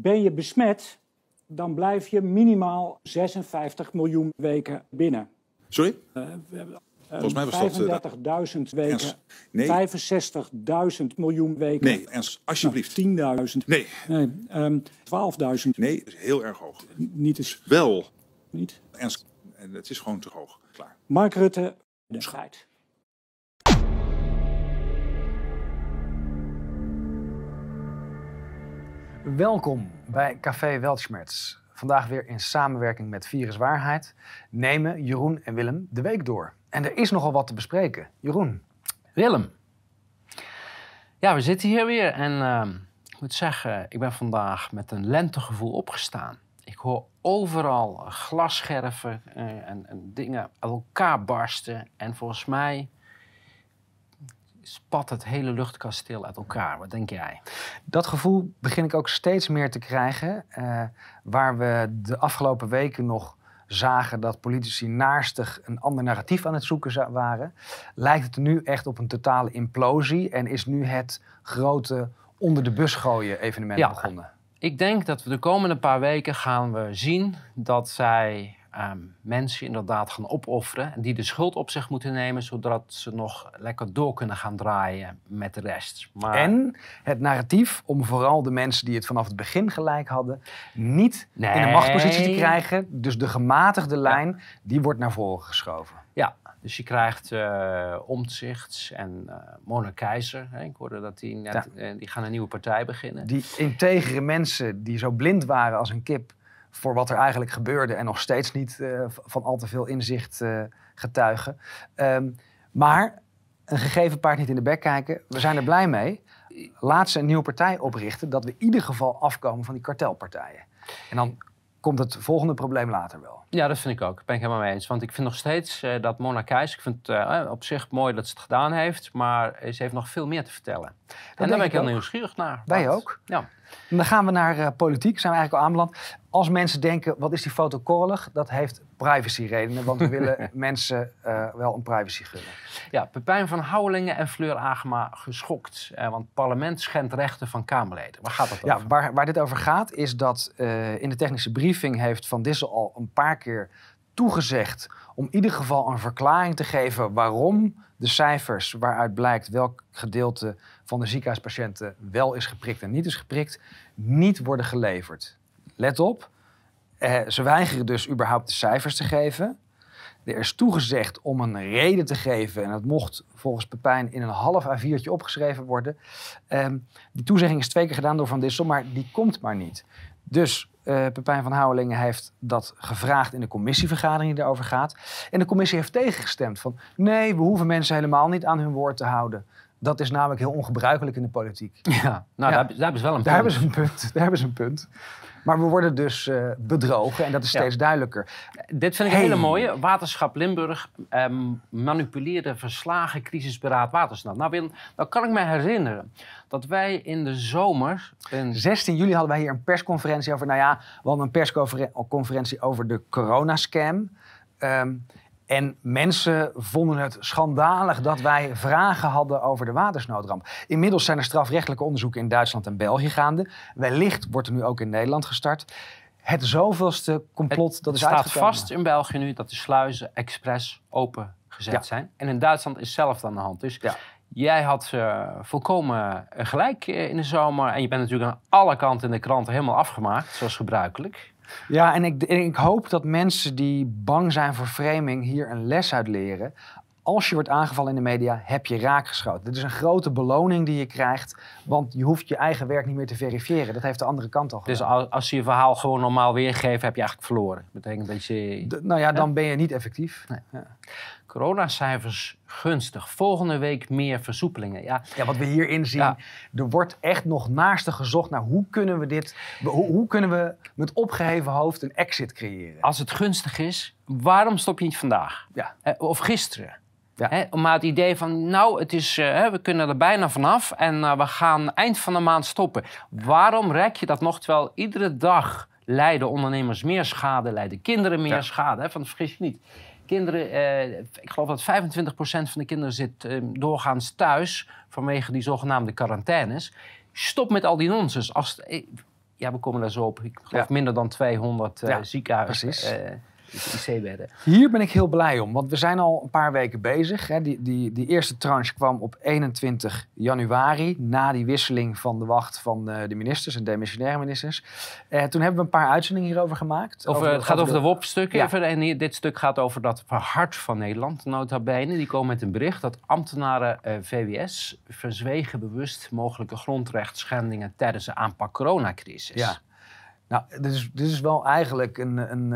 Ben je besmet, dan blijf je minimaal 56 miljoen weken binnen. Sorry? Eh, eh, Volgens mij was dat... 35.000 eh, weken. Nee. 65.000 miljoen weken. Nee, alsjeblieft. 10.000. Nou, nee. nee 12.000. Ehm, nee, is heel erg hoog. niet eens. Wel. Niet? Ernst, het is gewoon te hoog. Klaar. Mark Rutte, de scheid. Welkom bij Café Weltschmerz. Vandaag weer in samenwerking met Viruswaarheid nemen Jeroen en Willem de week door. En er is nogal wat te bespreken. Jeroen. Willem. Ja, we zitten hier weer en ehm, ik moet zeggen, ik ben vandaag met een lentegevoel opgestaan. Ik hoor overal glasscherven eh, en, en dingen elkaar barsten. En volgens mij spat het hele luchtkasteel uit elkaar. Wat denk jij? Dat gevoel begin ik ook steeds meer te krijgen. Eh, waar we de afgelopen weken nog zagen dat politici naarstig een ander narratief aan het zoeken waren, lijkt het nu echt op een totale implosie en is nu het grote onder de bus gooien evenement ja, begonnen. Ik denk dat we de komende paar weken gaan we zien dat zij Ehm, mensen inderdaad gaan opofferen. En die de schuld op zich moeten nemen, zodat ze nog lekker door kunnen gaan draaien met de rest. Maar... En het narratief om vooral de mensen die het vanaf het begin gelijk hadden, niet in de machtspositie te krijgen. Dus de gematigde lijn, die wordt naar voren geschoven. Ja, dus je krijgt uh, Omtzigt en uh, Keizer. Hè? Ik hoorde dat die, net, eh, die gaan een nieuwe partij beginnen. Die integere mensen die zo blind waren als een kip voor wat er eigenlijk gebeurde en nog steeds niet eh, van al te veel inzicht eh, getuigen. Ehm, maar een gegeven paard niet in de bek kijken, we zijn er blij mee. Laat ze een nieuwe partij oprichten, dat we in ieder geval afkomen van die kartelpartijen. En dan komt het volgende probleem later wel. Ja, dat vind ik ook. Daar ben ik helemaal mee eens. Want ik vind nog steeds eh, dat Mona Keijs, ik vind het op zich mooi dat ze het gedaan heeft, maar ze heeft nog veel meer te vertellen. en daar ben ik heel nieuwsgierig naar. Wij ook. Ja. dan gaan we naar politiek, zijn we eigenlijk al aanbeland als mensen denken, wat is die foto korrelig? Dat heeft privacyredenen, want we willen mensen eh, wel een privacy gunnen. Ja, Pepijn van Houwelingen en Fleur Agema geschokt. Eh, want parlement schendt rechten van Kamerleden. Waar gaat dat over? Ja, waar, waar dit over gaat is dat eh, in de technische briefing heeft Van Dissel al een paar keer toegezegd... om in ieder geval een verklaring te geven waarom de cijfers waaruit blijkt welk gedeelte van de ziekenhuispatiënten wel is geprikt en niet is geprikt, niet worden geleverd. Let op, eh, ze weigeren dus überhaupt de cijfers te geven. Er is toegezegd om een reden te geven. En dat mocht volgens Pepijn in een half A4'tje opgeschreven worden. Um, die toezegging is twee keer gedaan door Van Dissel, maar die komt maar niet. Dus uh, Pepijn van Houwelingen heeft dat gevraagd in de commissievergadering die daarover gaat. En de commissie heeft tegengestemd van nee, we hoeven mensen helemaal niet aan hun woord te houden. Dat is namelijk heel ongebruikelijk in de politiek. Ja, nou Daar, daar, hebben ze wel een punt. Daar hebben ze een punt. Daar hebben ze een punt. Maar we worden dus uh, bedrogen en dat is steeds duidelijker. Dit vind ik een hele mooie. Waterschap Limburg ehm, manipuleerde verslagen crisisberaad watersnap. Nou, nou kan ik me herinneren dat wij in de zomer... In... 16 juli hadden wij hier een persconferentie over... Nou ja, we hadden een persconferentie over de coronascam... Ehm, en mensen vonden het schandalig dat wij vragen hadden over de watersnoodramp. Inmiddels zijn er strafrechtelijke onderzoeken in Duitsland en België gaande. Wellicht wordt er nu ook in Nederland gestart. Het zoveelste complot het dat is staat vast in België nu dat de sluizen expres open gezet zijn. En in Duitsland is zelf aan de hand. Dus Jij had ze eh, volkomen gelijk eh, in de zomer. En je bent natuurlijk aan alle kanten in de kranten helemaal afgemaakt, zoals gebruikelijk. Ja, en ik, ik hoop dat mensen die bang zijn voor framing hier een les uit leren als je wordt aangevallen in de media, heb je raakgeschoten. Dit is een grote beloning die je krijgt, want je hoeft je eigen werk niet meer te verifiëren. Dat heeft de andere kant al dus gedaan. Dus als je je verhaal gewoon normaal weergeeft, heb je eigenlijk verloren. Dat betekent dat je... nou ja, dan ben je niet effectief. Ja coronacijfers gunstig. Volgende week meer versoepelingen. Ja, ja wat we hierin zien, er wordt echt nog naastig gezocht naar hoe kunnen we dit, hoe, kunnen we met opgeheven hoofd een exit creëren. Als het gunstig is, waarom stop je niet vandaag? Ja. Of gisteren? Ja. He, maar het idee van, nou, het is, eh, we kunnen er bijna vanaf en eh, we gaan eind van de maand stoppen. Waarom rek je dat nog terwijl iedere dag leiden ondernemers meer schade, leiden kinderen meer schade? Hè? Van, vergis je niet. Kinderen, eh, ik geloof dat 25% van de kinderen zit ehm, doorgaans thuis vanwege die zogenaamde quarantaines. Stop met al die nonsens. Als, eh, ja, we komen daar zo op. Ik geloof minder dan 200 eh, ja, ziekenhuizen eh, IC-bedden. Hier ben ik heel blij om, want we zijn al een paar weken bezig. Hè. Die, die, die eerste tranche kwam op 21 januari, na die wisseling van de wacht van eh, de ministers en demissionaire ministers. Eh, toen hebben we een paar uitzendingen hierover gemaakt. Of het gaat over de, WOP-stukken. En dit stuk gaat over dat verhard van Nederland, nota bene. Die komen met een bericht dat ambtenaren eh, VWS verzwegen bewust mogelijke grondrechtsschendingen tijdens de aanpak coronacrisis. Ja. Nou, dit is, dit is wel eigenlijk een, een,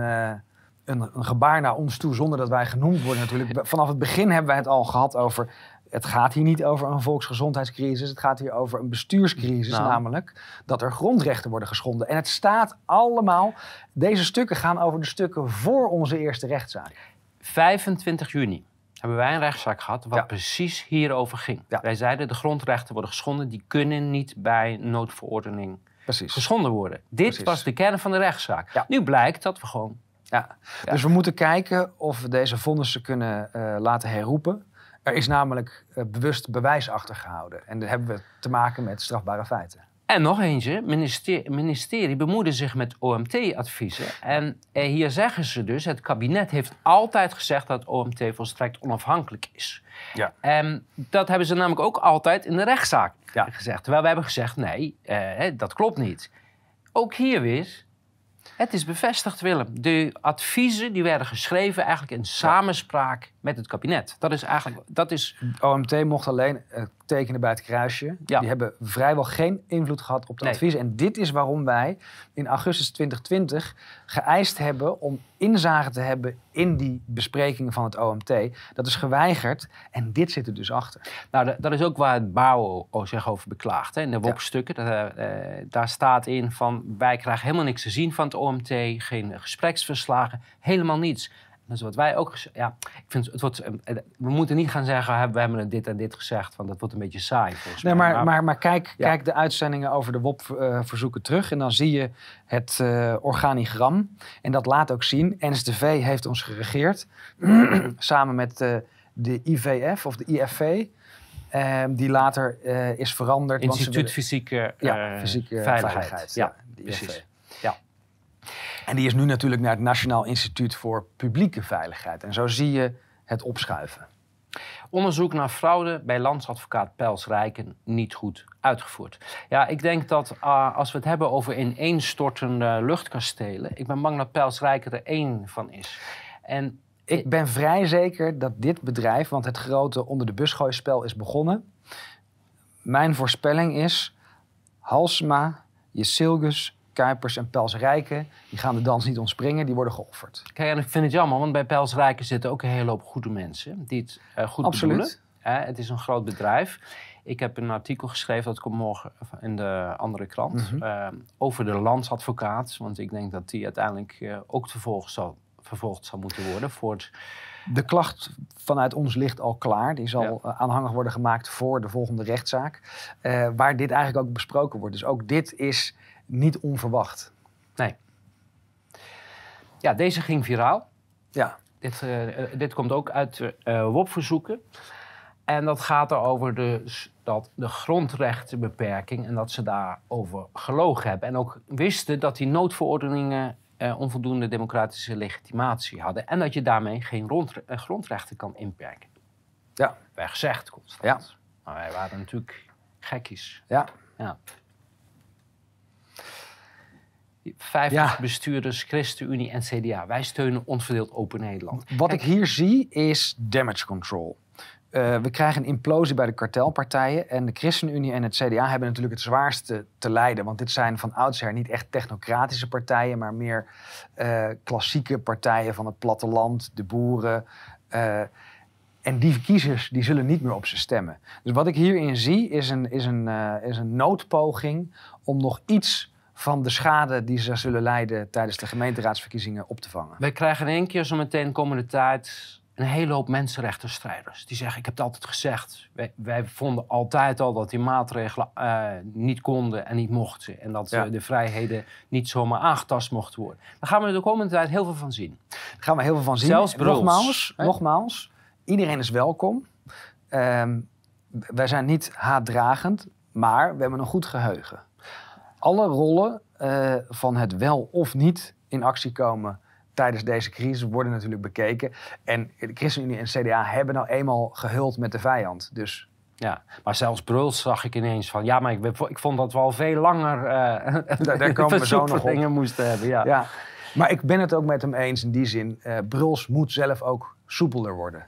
een, gebaar naar ons toe zonder dat wij genoemd worden natuurlijk. Vanaf het begin hebben wij het al gehad over het gaat hier niet over een volksgezondheidscrisis. Het gaat hier over een bestuurscrisis, nou. namelijk dat er grondrechten worden geschonden. En het staat allemaal, deze stukken gaan over de stukken voor onze eerste rechtszaak. 25 juni hebben wij een rechtszaak gehad wat precies hierover ging. Wij zeiden de grondrechten worden geschonden, die kunnen niet bij noodverordening precies. geschonden worden. Dit was de kern van de rechtszaak. Nu blijkt dat we gewoon ja. Dus we moeten kijken of we deze vonnissen kunnen eh, laten herroepen. Er is namelijk eh, bewust bewijs achtergehouden. En dan hebben we te maken met strafbare feiten. En nog eentje, ministerie, ministerie bemoeide zich met OMT-adviezen. En eh, hier zeggen ze dus, het kabinet heeft altijd gezegd dat OMT volstrekt onafhankelijk is. Ja. En dat hebben ze namelijk ook altijd in de rechtszaak gezegd. Terwijl we hebben gezegd, nee, dat klopt niet. Ook hier weer, het is bevestigd, Willem. De adviezen die werden geschreven eigenlijk in samenspraak met het kabinet. Dat is eigenlijk... Dat is... OMT mocht alleen eh, tekenen bij het kruisje. Die hebben vrijwel geen invloed gehad op de nee. adviezen. En dit is waarom wij in augustus 2020 geëist hebben om inzage te hebben in die besprekingen van het OMT. Dat is geweigerd en dit zit er dus achter. Nou, dat is ook waar het BAO zich over beklaagt. Hè? In de WOP-stukken, eh, eh, daar staat in van wij krijgen helemaal niks te zien van het OMT. Geen gespreksverslagen, helemaal niets. Dat is wat wij ook. Ja, ik vind het wordt, eh, eh, we moeten niet gaan zeggen: we hebben dit en dit gezegd. Want dat wordt een beetje saai. nee, maar, maar, maar, kijk, kijk de uitzendingen over de WOP-verzoeken terug. En dan zie je het eh, organigram. En dat laat ook zien: NSDV heeft ons geregeerd. samen met de IVF of de IFV. Ehm, die later is veranderd. Instituut Fysieke, Veiligheid. ja, ja precies. En die is nu natuurlijk naar het Nationaal Instituut voor Publieke Veiligheid. En zo zie je het opschuiven. Onderzoek naar fraude bij landsadvocaat Pels Rijken niet goed uitgevoerd. Ja, ik denk dat eh, als we het hebben over ineenstortende luchtkastelen, ik ben bang dat Pels Rijken er één van is. En ik ben vrij zeker dat dit bedrijf, want het grote onder de busgooispel is begonnen. Mijn voorspelling is Halsma, Jesilgus, Kuipers en Pels die gaan de dans niet ontspringen, die worden geofferd. Kijk, en ik vind het jammer, want bij Pels zitten ook een hele hoop goede mensen die het uh, goed Absoluut. bedoelen. het is een groot bedrijf. Ik heb een artikel geschreven, dat komt morgen in de andere krant, mhm. eh, over de landsadvocaat. Want ik denk dat die uiteindelijk eh, ook vervolgd zal, vervolgd zal moeten worden voor De klacht vanuit ons ligt al klaar. Die zal aanhangig worden gemaakt voor de volgende rechtszaak. waar dit eigenlijk ook besproken wordt. Dus ook dit is niet onverwacht. Nee. Ja, deze ging viraal. Ja. Dit, eh, eh, dit komt ook uit uh, WOP-verzoeken. En dat gaat erover dus dat de grondrechtenbeperking en dat ze daarover gelogen hebben. En ook wisten dat die noodverordeningen onvoldoende democratische legitimatie hadden. En dat je daarmee geen grondrechten kan inperken. Ja. Wij gezegd, constant. Ja. Maar wij waren natuurlijk gekkies. Ja. ja. 50 bestuurders, ChristenUnie en CDA. Wij steunen onverdeeld Open Nederland. Wat ik hier zie is damage control. Eh, we krijgen een implosie bij de kartelpartijen. En de ChristenUnie en het CDA hebben natuurlijk het zwaarste te lijden. Want dit zijn van oudsher niet echt technocratische partijen, maar meer eh, klassieke partijen van het platteland, de boeren. Eh, en die kiezers die zullen niet meer op ze stemmen. Dus wat ik hierin zie is een, is een, is een noodpoging om nog iets van de schade die ze zullen leiden tijdens de gemeenteraadsverkiezingen op te vangen. Wij krijgen in één keer zo meteen komende tijd een hele hoop mensenrechtenstrijders. Die zeggen, ik heb het altijd gezegd. Wij, vonden altijd al dat die maatregelen eh, niet konden en niet mochten. En dat eh, de vrijheden niet zomaar aangetast mochten worden. Daar gaan we de komende tijd heel veel van zien. Daar gaan we heel veel van zien. Zelfs Bruls, nogmaals, nogmaals, iedereen is welkom. Ehm, wij zijn niet haatdragend, maar we hebben een goed geheugen alle rollen eh, van het wel of niet in actie komen tijdens deze crisis worden natuurlijk bekeken. En de ChristenUnie en CDA hebben nou eenmaal gehuld met de vijand. Dus ja, maar zelfs Bruls zag ik ineens van... ja, maar ik, vond dat we al veel langer uh, daar, we zo nog dingen moesten hebben. Ja. Maar ik ben het ook met hem eens in die zin. Eh, Bruls moet zelf ook soepeler worden.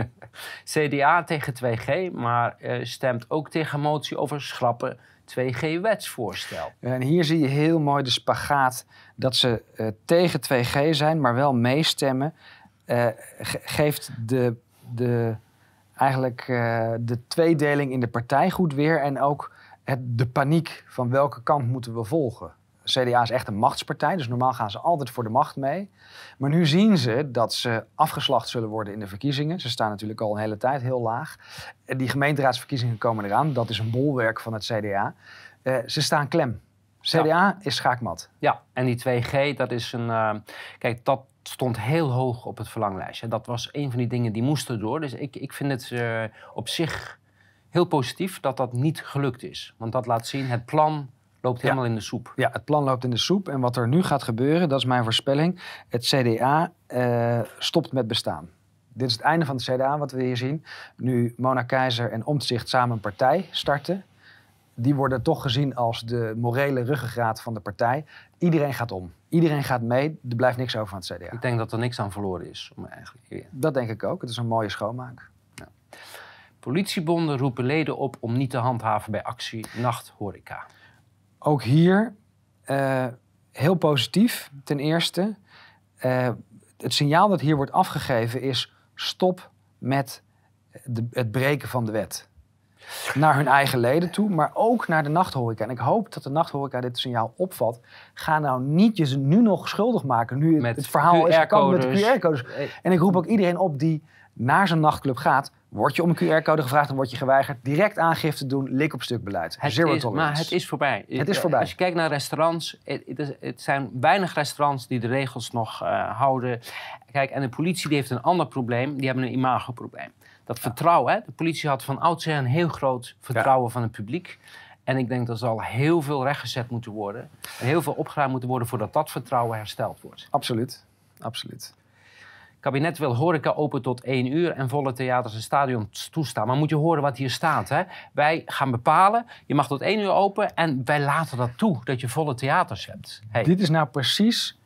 CDA tegen 2G, maar stemt ook tegen motie over schrappen 2G-wetsvoorstel. En hier zie je heel mooi de spagaat dat ze eh, tegen 2G zijn, maar wel meestemmen. Eh, geeft de, de, eigenlijk eh, de tweedeling in de partij goed weer en ook het, de paniek van welke kant moeten we volgen. CDA is echt een machtspartij, dus normaal gaan ze altijd voor de macht mee. Maar nu zien ze dat ze afgeslacht zullen worden in de verkiezingen. Ze staan natuurlijk al een hele tijd heel laag. Die gemeenteraadsverkiezingen komen eraan. Dat is een bolwerk van het CDA. Eh, ze staan klem. CDA is schaakmat. Ja, en die 2G, dat is een. Eh, kijk, dat stond heel hoog op het verlanglijstje. Dat was een van die dingen die moesten door. Dus ik, ik vind het eh, op zich heel positief dat dat niet gelukt is. Want dat laat zien, het plan loopt helemaal in de soep. Ja, het plan loopt in de soep. En wat er nu gaat gebeuren, dat is mijn voorspelling. Het CDA eh, stopt met bestaan. Dit is het einde van het CDA, wat we hier zien. Nu Mona Keizer en Omtzigt samen een partij starten. Die worden toch gezien als de morele ruggengraat van de partij. Iedereen gaat om. Iedereen gaat mee. Er blijft niks over van het CDA. Ik denk dat er niks aan verloren is. Om eigenlijk... Dat denk ik ook. Het is een mooie schoonmaak. Ja. Politiebonden roepen leden op om niet te handhaven bij actie Nacht Horeca ook hier eh, heel positief. Ten eerste, eh, het signaal dat hier wordt afgegeven is: stop met de, het breken van de wet. Naar hun eigen leden toe, maar ook naar de nachthoreca. En ik hoop dat de nachthoreca dit signaal opvat. Ga nou niet je ze nu nog schuldig maken. Nu het, verhaal is gekomen met qr eh. En ik roep ook iedereen op die naar zijn nachtclub gaat Word je om een QR-code gevraagd en word je geweigerd, direct aangifte doen, lik op stuk beleid. Het is, Maar het is voorbij. Het is eh, voorbij. Als je kijkt naar restaurants, het, het zijn weinig restaurants die de regels nog eh, houden. Kijk, en de politie die heeft een ander probleem, die hebben een imagoprobleem. Dat vertrouwen, hè? de politie had van oudsher een heel groot vertrouwen van het publiek. En ik denk dat er al heel veel rechtgezet moeten worden. En heel veel opgeruimd moeten worden voordat dat vertrouwen hersteld wordt. Absoluut, absoluut kabinet wil horeca open tot één uur en volle theaters en stadions toestaan. Maar moet je horen wat hier staat. Hè? Wij gaan bepalen, je mag tot één uur open en wij laten dat toe, dat je volle theaters hebt. Hey. Dit is nou precies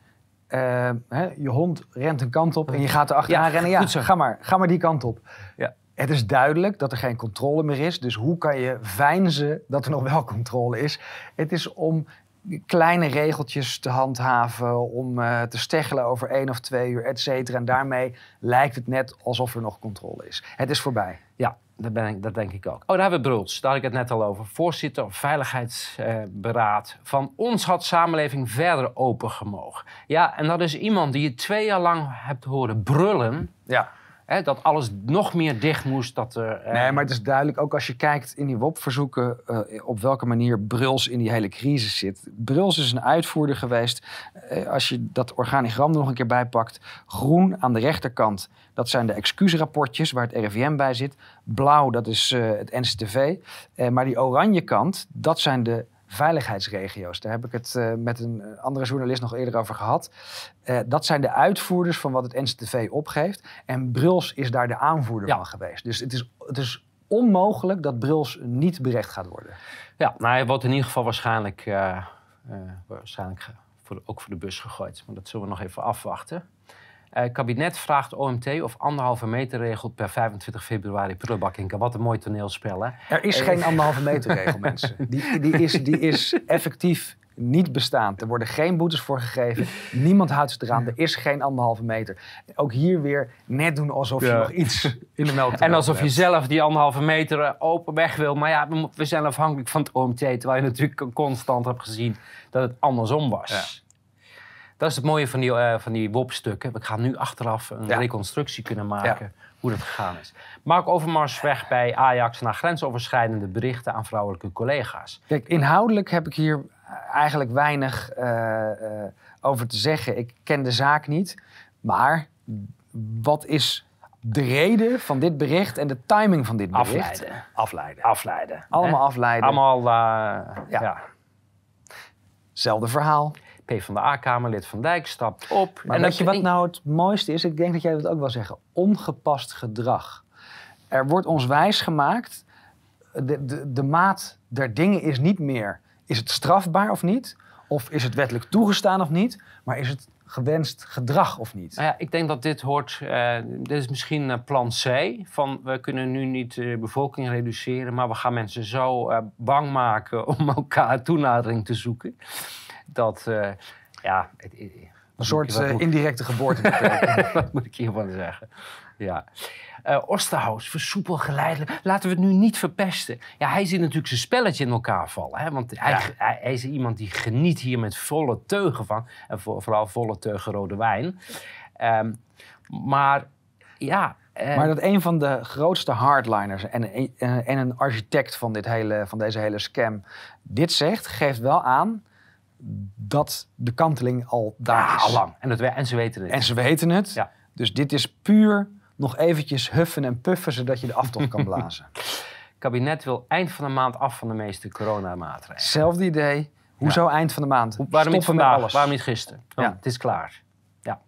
eh, hè, je hond rent een kant op en je gaat erachteraan rennen. Ja, ga maar, ga maar die kant op. Ja. Het is duidelijk dat er geen controle meer is. Dus hoe kan je veinzen dat er nog wel controle is? Het is om kleine regeltjes te handhaven, om eh, te steggelen over één of twee uur, et cetera. En daarmee lijkt het net alsof er nog controle is. Het is voorbij. Ja, dat, ben ik, dat denk ik ook. Oh, daar hebben we Bruls, daar had ik het net al over. Voorzitter Veiligheidsberaad. Eh, Van ons had samenleving verder open gemogen. Ja, en dat is iemand die je twee jaar lang hebt horen brullen. Ja Hè, dat alles nog meer dicht moest. Dat er, eh, eh, Nee, maar het is duidelijk ook als je kijkt in die WOP-verzoeken eh, op welke manier Bruls in die hele crisis zit. Bruls is een uitvoerder geweest. als je dat organigram er nog een keer bijpakt, groen aan de rechterkant, dat zijn de excuusrapportjes waar het RIVM bij zit. Blauw, dat is het NCTV. maar die oranje kant, dat zijn de veiligheidsregio's. Daar heb ik het eh, met een andere journalist nog eerder over gehad. Eh, dat zijn de uitvoerders van wat het NCTV opgeeft. En Bruls is daar de aanvoerder van geweest. Dus het is, het is onmogelijk dat Bruls niet berecht gaat worden. Ja, nou, hij wordt in ieder geval waarschijnlijk, eh, waarschijnlijk voor ook voor de bus gegooid. Maar dat zullen we nog even afwachten. Eh, het kabinet vraagt OMT of anderhalve meter regel per 25 februari prullenbak Wat een mooi toneelspel, Er is eh, geen anderhalve meter regel, mensen. Die, die, is, die is effectief niet bestaand. Er worden geen boetes voor gegeven. Niemand houdt zich eraan. Er is geen anderhalve meter. Ook hier weer net doen alsof je nog iets in de melk En alsof je zelf die anderhalve meter eh, open weg wil. Maar ja, we zijn afhankelijk van het OMT. Terwijl je natuurlijk constant hebt gezien dat het andersom was. Ja. Dat is het mooie van die, eh, die WOP-stukken. We gaan nu achteraf een reconstructie kunnen maken hoe dat gegaan is. Mark Overmars weg bij Ajax naar grensoverschrijdende berichten aan vrouwelijke collega's. Kijk, inhoudelijk heb ik hier eigenlijk weinig eh, eh, over te zeggen. Ik ken de zaak niet. Maar wat is de reden van dit bericht en de timing van dit bericht? Afleiden. Afleiden. Allemaal afleiden. Allemaal, ja. ja. Zelfde verhaal van de A-Kamer kamerlid Van Dijk stapt op. Maar en weet je wat nou het mooiste is? Ik denk dat jij dat ook wel zeggen. Ongepast gedrag. Er wordt ons wijs gemaakt. De, de, de maat der dingen is niet meer. Is het strafbaar of niet? Of is het wettelijk toegestaan of niet? Maar is het gewenst gedrag of niet? Nou ja, ik denk dat dit hoort. Eh, dit is misschien uh, plan C. Van we kunnen nu niet eh, de bevolking reduceren, maar we gaan mensen zo bang maken om elkaar toenadering te zoeken dat, eh, ja... Het, een soort eh, indirecte geboorte. wat moet ik hiervan zeggen? Ja. Uh, eh, Osterhaus, versoepel geleidelijk. Laten we het nu niet verpesten. Ja, hij ziet natuurlijk zijn spelletje in elkaar vallen. Hè? Want hij, hij, hij, is iemand die geniet hier met volle teugen van. En vooral volle teugen rode wijn. Ehm, maar ja... maar dat een van de grootste hardliners en, en, en een architect van, dit hele, van deze hele scam dit zegt, geeft wel aan dat de kanteling al daar is. Al lang. En, en ze weten het. En ze weten het. Dus dit is puur nog eventjes huffen en puffen, zodat je de aftocht kan blazen. kabinet wil eind van de maand af van de meeste coronamaatregelen. Hetzelfde idee. Hoezo eind van de maand? Hoe, waarom niet vandaag? Waarom niet gisteren? Oh, ja. Het is klaar. Ja.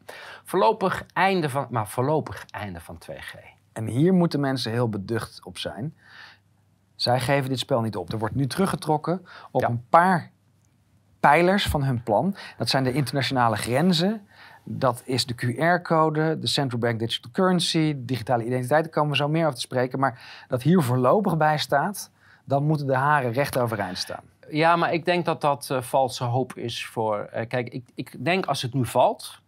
Voorlopig einde van, maar voorlopig einde van 2G. En hier moeten mensen heel beducht op zijn. Zij geven dit spel niet op. Er wordt nu teruggetrokken op een paar pijlers van hun plan. Dat zijn de internationale grenzen. Dat is de QR-code, de central bank digital currency, digitale identiteit. Daar komen we zo meer over te spreken. Maar dat hier voorlopig bij staat, dan moeten de haren recht overeind staan. Ja, maar ik denk dat dat uh, valse hoop is voor. Eh, kijk, ik, ik denk als het nu valt,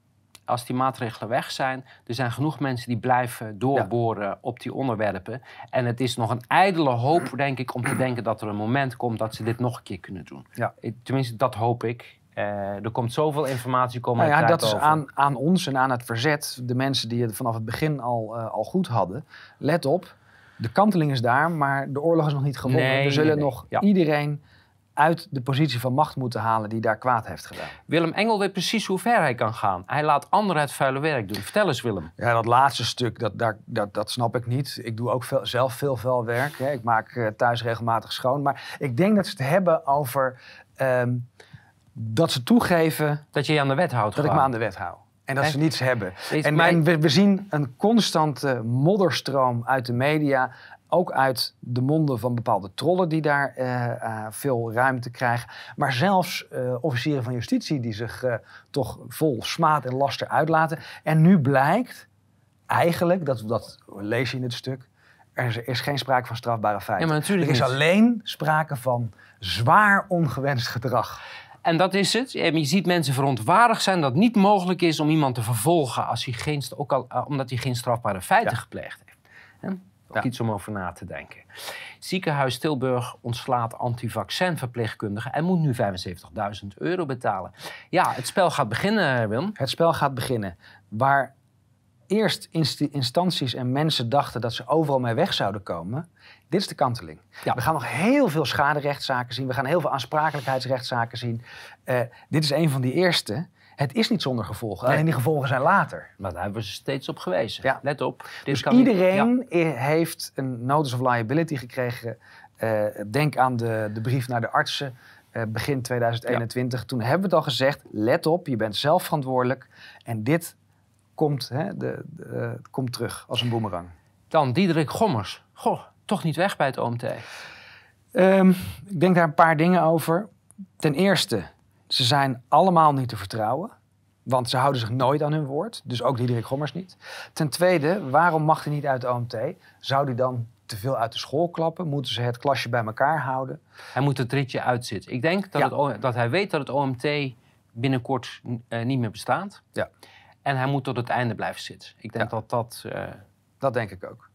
als die maatregelen weg zijn, er zijn genoeg mensen die blijven doorboren op die onderwerpen. En het is nog een ijdele hoop, denk ik, om te denken dat er een moment komt dat ze dit nog een keer kunnen doen. Ja. Tenminste, dat hoop ik. Eh, er komt zoveel informatie komen. Nou ja, dat is aan, aan ons en aan het verzet. De mensen die het vanaf het begin al, eh, al goed hadden. Let op, de kanteling is daar, maar de oorlog is nog niet gewonnen. We er zullen nog ja. iedereen uit de positie van macht moeten halen die daar kwaad heeft gedaan. Willem Engel weet precies hoe ver hij kan gaan. Hij laat anderen het vuile werk doen. Vertel eens, Willem. Ja, dat laatste stuk, dat, daar, dat, dat snap ik niet. Ik doe ook veel, zelf veel vuil werk. Hè. Ik maak eh, thuis regelmatig schoon. Maar ik denk dat ze het hebben over ehm, dat ze toegeven... Dat je je aan de wet houdt. Dat ik me aan de wet hou. En dat ze niets hebben. En we, zien een constante modderstroom uit de media ook uit de monden van bepaalde trollen die daar eh, eh, veel ruimte krijgen. Maar zelfs eh, officieren van justitie die zich toch vol smaad en laster uitlaten. En nu blijkt eigenlijk, dat, dat lees je in het stuk, er is geen sprake van strafbare feiten. Ja, er is alleen sprake van zwaar ongewenst gedrag. En dat is het. Je ziet mensen verontwaardigd zijn dat het niet mogelijk is om iemand te vervolgen als hij geen, ook al, omdat hij geen strafbare feiten gepleegd heeft. Ook iets om over na te denken. Ziekenhuis Tilburg ontslaat antivaccinverpleegkundigen en moet nu 75.000 euro betalen. Ja, het spel gaat beginnen, Wim. Het spel gaat beginnen. Waar eerst instanties en mensen dachten dat ze overal mee weg zouden komen, dit is de kanteling. We gaan nog heel veel schaderechtszaken zien. We gaan heel veel aansprakelijkheidsrechtszaken zien. Eh, dit is een van die eerste. Het is niet zonder gevolgen. Alleen die gevolgen zijn later. Maar daar hebben we ze steeds op gewezen. Ja. Let op. dus iedereen heeft een notice of liability gekregen. Eh, denk aan de, de brief naar de artsen. Eh, begin 2021. Toen hebben we het al gezegd: let op, je bent zelf verantwoordelijk. En dit komt, hè, de, eh, komt terug als een boemerang. Dan Diederik Gommers. Goh, toch niet weg bij het OMT? Ehm, ik denk daar een paar dingen over. Ten eerste, ze zijn allemaal niet te vertrouwen. Want ze houden zich nooit aan hun woord. Dus ook Diederik Gommers niet. Ten tweede, waarom mag hij niet uit de OMT? Zou die dan te veel uit de school klappen? Moeten ze het klasje bij elkaar houden? Hij moet het ritje uitzitten. Ik denk dat, dat hij weet dat het OMT binnenkort eh, niet meer bestaat. Ja. En hij moet tot het einde blijven zitten. Ik denk dat dat... Eh, dat denk ik ook.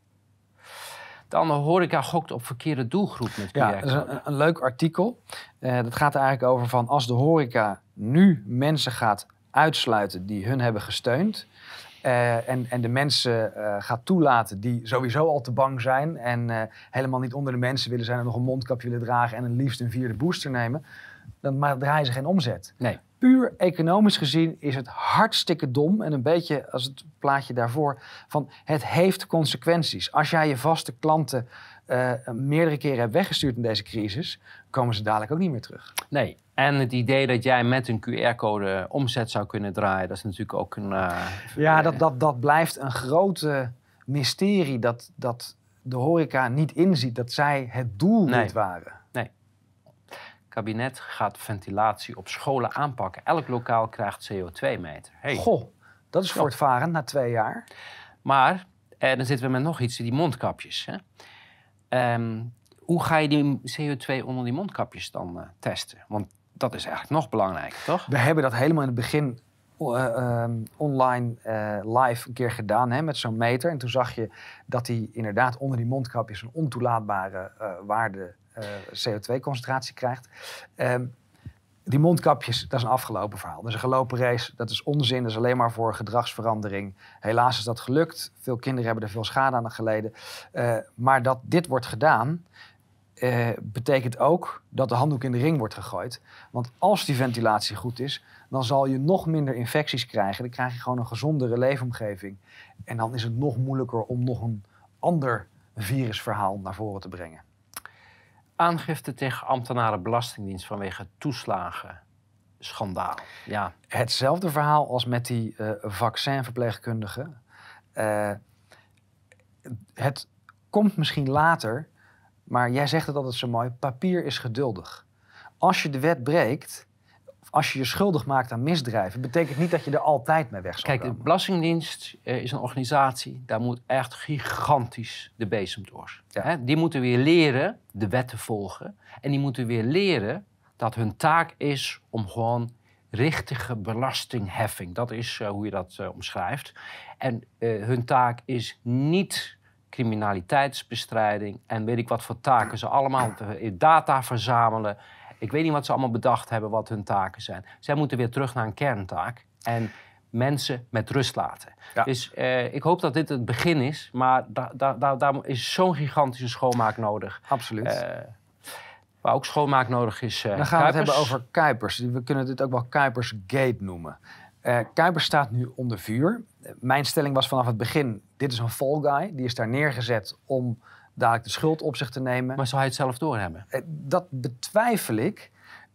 Dan de horeca gokt op verkeerde doelgroep met Ja, dat is een, een leuk artikel. Eh, dat gaat er eigenlijk over van als de horeca nu mensen gaat uitsluiten die hun hebben gesteund. Eh, en, en de mensen eh, gaat toelaten die sowieso al te bang zijn en helemaal niet onder de mensen willen zijn en nog een mondkapje willen dragen en het liefst een vierde booster nemen, dan draaien ze geen omzet. Nee puur economisch gezien is het hartstikke dom. En een beetje als het plaatje daarvoor. Van het heeft consequenties. Als jij je vaste klanten eh, meerdere keren hebt weggestuurd in deze crisis, komen ze dadelijk ook niet meer terug. Nee. En het idee dat jij met een QR-code omzet zou kunnen draaien, dat is natuurlijk ook een. Eh, ja, dat, dat, dat blijft een grote mysterie dat, dat de horeca niet inziet dat zij het doel niet waren kabinet gaat ventilatie op scholen aanpakken. Elk lokaal krijgt CO2-meter. Hey. Goh, dat is voortvarend na twee jaar. Maar, eh, dan zitten we met nog iets, die mondkapjes. Hè? Ehm, hoe ga je die CO2 onder die mondkapjes dan eh, testen? Want dat is eigenlijk nog belangrijker, toch? We hebben dat helemaal in het begin eh, ehm, online live een keer gedaan hè, met zo'n meter. En toen zag je dat die inderdaad onder die mondkapjes een ontoelaatbare uh, waarde eh, CO2-concentratie krijgt. Ehm, die mondkapjes, dat is een afgelopen verhaal. Dat is een gelopen race, dat is onzin. Dat is alleen maar voor gedragsverandering. Helaas is dat gelukt. Veel kinderen hebben er veel schade aan geleden. Eh, maar dat dit wordt gedaan, eh, betekent ook dat de handdoek in de ring wordt gegooid. Want als die ventilatie goed is, dan zal je nog minder infecties krijgen. Dan krijg je gewoon een gezondere leefomgeving. En dan is het nog moeilijker om nog een ander virusverhaal naar voren te brengen. Aangifte tegen ambtenaren Belastingdienst vanwege toeslagen. Schandaal. Ja. Hetzelfde verhaal als met die uh, vaccinverpleegkundige. Eh, het komt misschien later, maar jij zegt het altijd zo mooi: papier is geduldig. Als je de wet breekt, als je je schuldig maakt aan misdrijven, betekent niet dat je er altijd mee weg zal Kijk, de Belastingdienst eh, is een organisatie, daar moet echt gigantisch de bezem door. Hè? Die moeten weer leren de wet te volgen. En die moeten weer leren dat hun taak is om gewoon richtige belastingheffing. Dat is eh, hoe je dat eh, omschrijft. En hun taak is niet criminaliteitsbestrijding en weet ik wat voor taken ze allemaal data verzamelen. Ik weet niet wat ze allemaal bedacht hebben, wat hun taken zijn. Zij moeten weer terug naar een kerntaak. En mensen met rust laten. Dus eh, ik hoop dat dit het begin is, maar daar is zo'n gigantische schoonmaak nodig. Absoluut. Uh, waar ook schoonmaak nodig is. Uh, Dan gaan we het hebben over Kuipers. We kunnen dit ook wel Gate noemen. Uh, Kuiper staat nu onder vuur. mijn stelling was vanaf het begin: dit is een fall guy. Die is daar neergezet om dadelijk de schuld op zich te nemen. Maar zou hij het zelf doorhebben? Eh, dat betwijfel ik.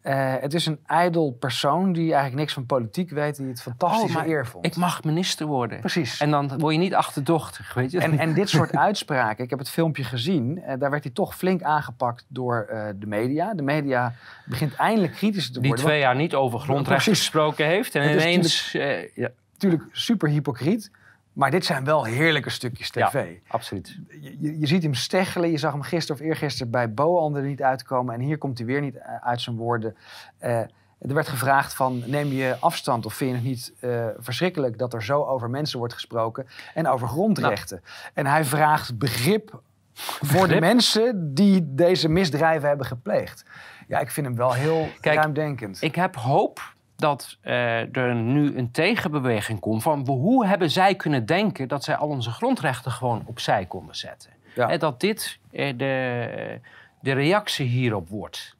Eh, het is een ijdel persoon die eigenlijk niks van politiek weet, die het fantastische oh, eer vond. Ik mag minister worden. Precies. En dan word je niet achterdochtig, weet je. En, en dit soort uitspraken, ik heb het filmpje gezien, eh, daar werd hij toch flink aangepakt door eh, de media. De media begint eindelijk kritisch te worden. Die twee jaar niet over grondrechten gesproken heeft en ineens... Dus natuurlijk ja. super hypocriet. Maar dit zijn wel heerlijke stukjes tv. Ja, absoluut. Je, je, ziet hem steggelen. Je zag hem gisteren of eergisteren bij Boan er niet uitkomen. En hier komt hij weer niet eh, uit zijn woorden. Eh, er werd gevraagd van, neem je afstand of vind je het niet eh, verschrikkelijk... dat er zo over mensen wordt gesproken en over grondrechten. Nou. En hij vraagt begrip voor de mensen die deze misdrijven hebben gepleegd. Ja, ik vind hem wel heel Kijk, ruimdenkend. Ik heb hoop dat eh, er nu een tegenbeweging komt van hoe hebben zij kunnen denken dat zij al onze grondrechten gewoon opzij konden zetten. En dat dit eh, de, de reactie hierop wordt.